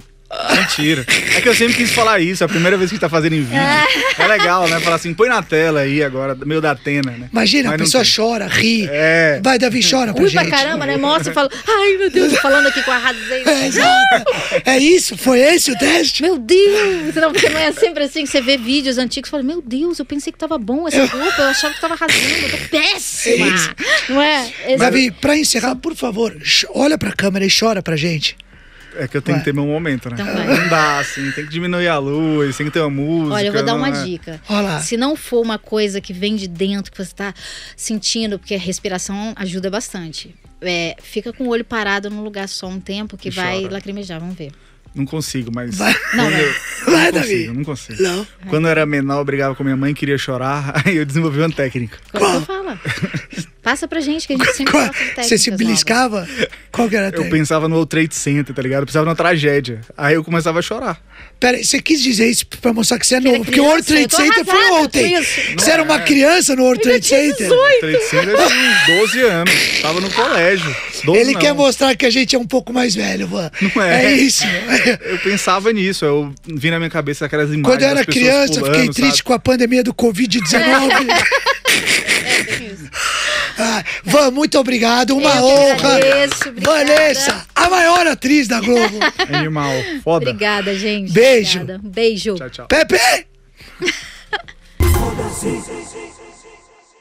Mentira. É que eu sempre quis falar isso, é a primeira vez que está fazendo em vídeo. É. é. legal, né? Falar assim, põe na tela aí agora, meio da Atena, né? Imagina, Mas a pessoa tem. chora, ri. É. Vai, Davi, chora pra Ui, gente. pra caramba, né? Mostra e fala, ai, meu Deus, falando aqui com a razão. É, exato. é isso? Foi esse o teste? Meu Deus! Não, porque não é sempre assim que você vê vídeos antigos e fala, meu Deus, eu pensei que tava bom essa roupa, eu achava que tava rasgando, eu tô é péssima. É não é? Esse... Davi, pra encerrar, por favor, olha pra câmera e chora pra gente. É que eu tenho Ué. que ter meu momento, né? Então vai. Não dá, assim, tem que diminuir a luz, tem que ter uma música. Olha, eu vou dar uma é? dica. Olá. Se não for uma coisa que vem de dentro, que você está sentindo, porque a respiração ajuda bastante. É, fica com o olho parado num lugar só um tempo que e vai chora. lacrimejar, vamos ver. Não consigo, mas. Vai, né? não, vai. não consigo, Não consigo. Não. Quando eu era menor, eu brigava com minha mãe, queria chorar, aí eu desenvolvi uma técnica. Como fala? Passa pra gente, que a gente sempre é? Você se beliscava? Novas. Qual que era a técnica? Eu pensava no World Trade Center, tá ligado? Eu pensava numa tragédia. Aí eu começava a chorar. Pera, você quis dizer isso pra mostrar que você é novo? Porque o World Trade Center foi ontem. Você era uma é. criança no World Trade Center? World Trade Center eu tinha 12 anos. Tava no colégio. Ele não. quer mostrar que a gente é um pouco mais velho, mano. Não é? É isso. Eu pensava nisso. Eu vi na minha cabeça aquelas imagens. Quando eu era criança, pulando, fiquei triste com a pandemia do Covid-19. É. Ah, Van, muito obrigado, uma Eu honra. Agradeço, Vanessa, a maior atriz da Globo. Animal, foda. Obrigada, gente. Beijo. Obrigada. Beijo. Tchau, tchau. Pepe!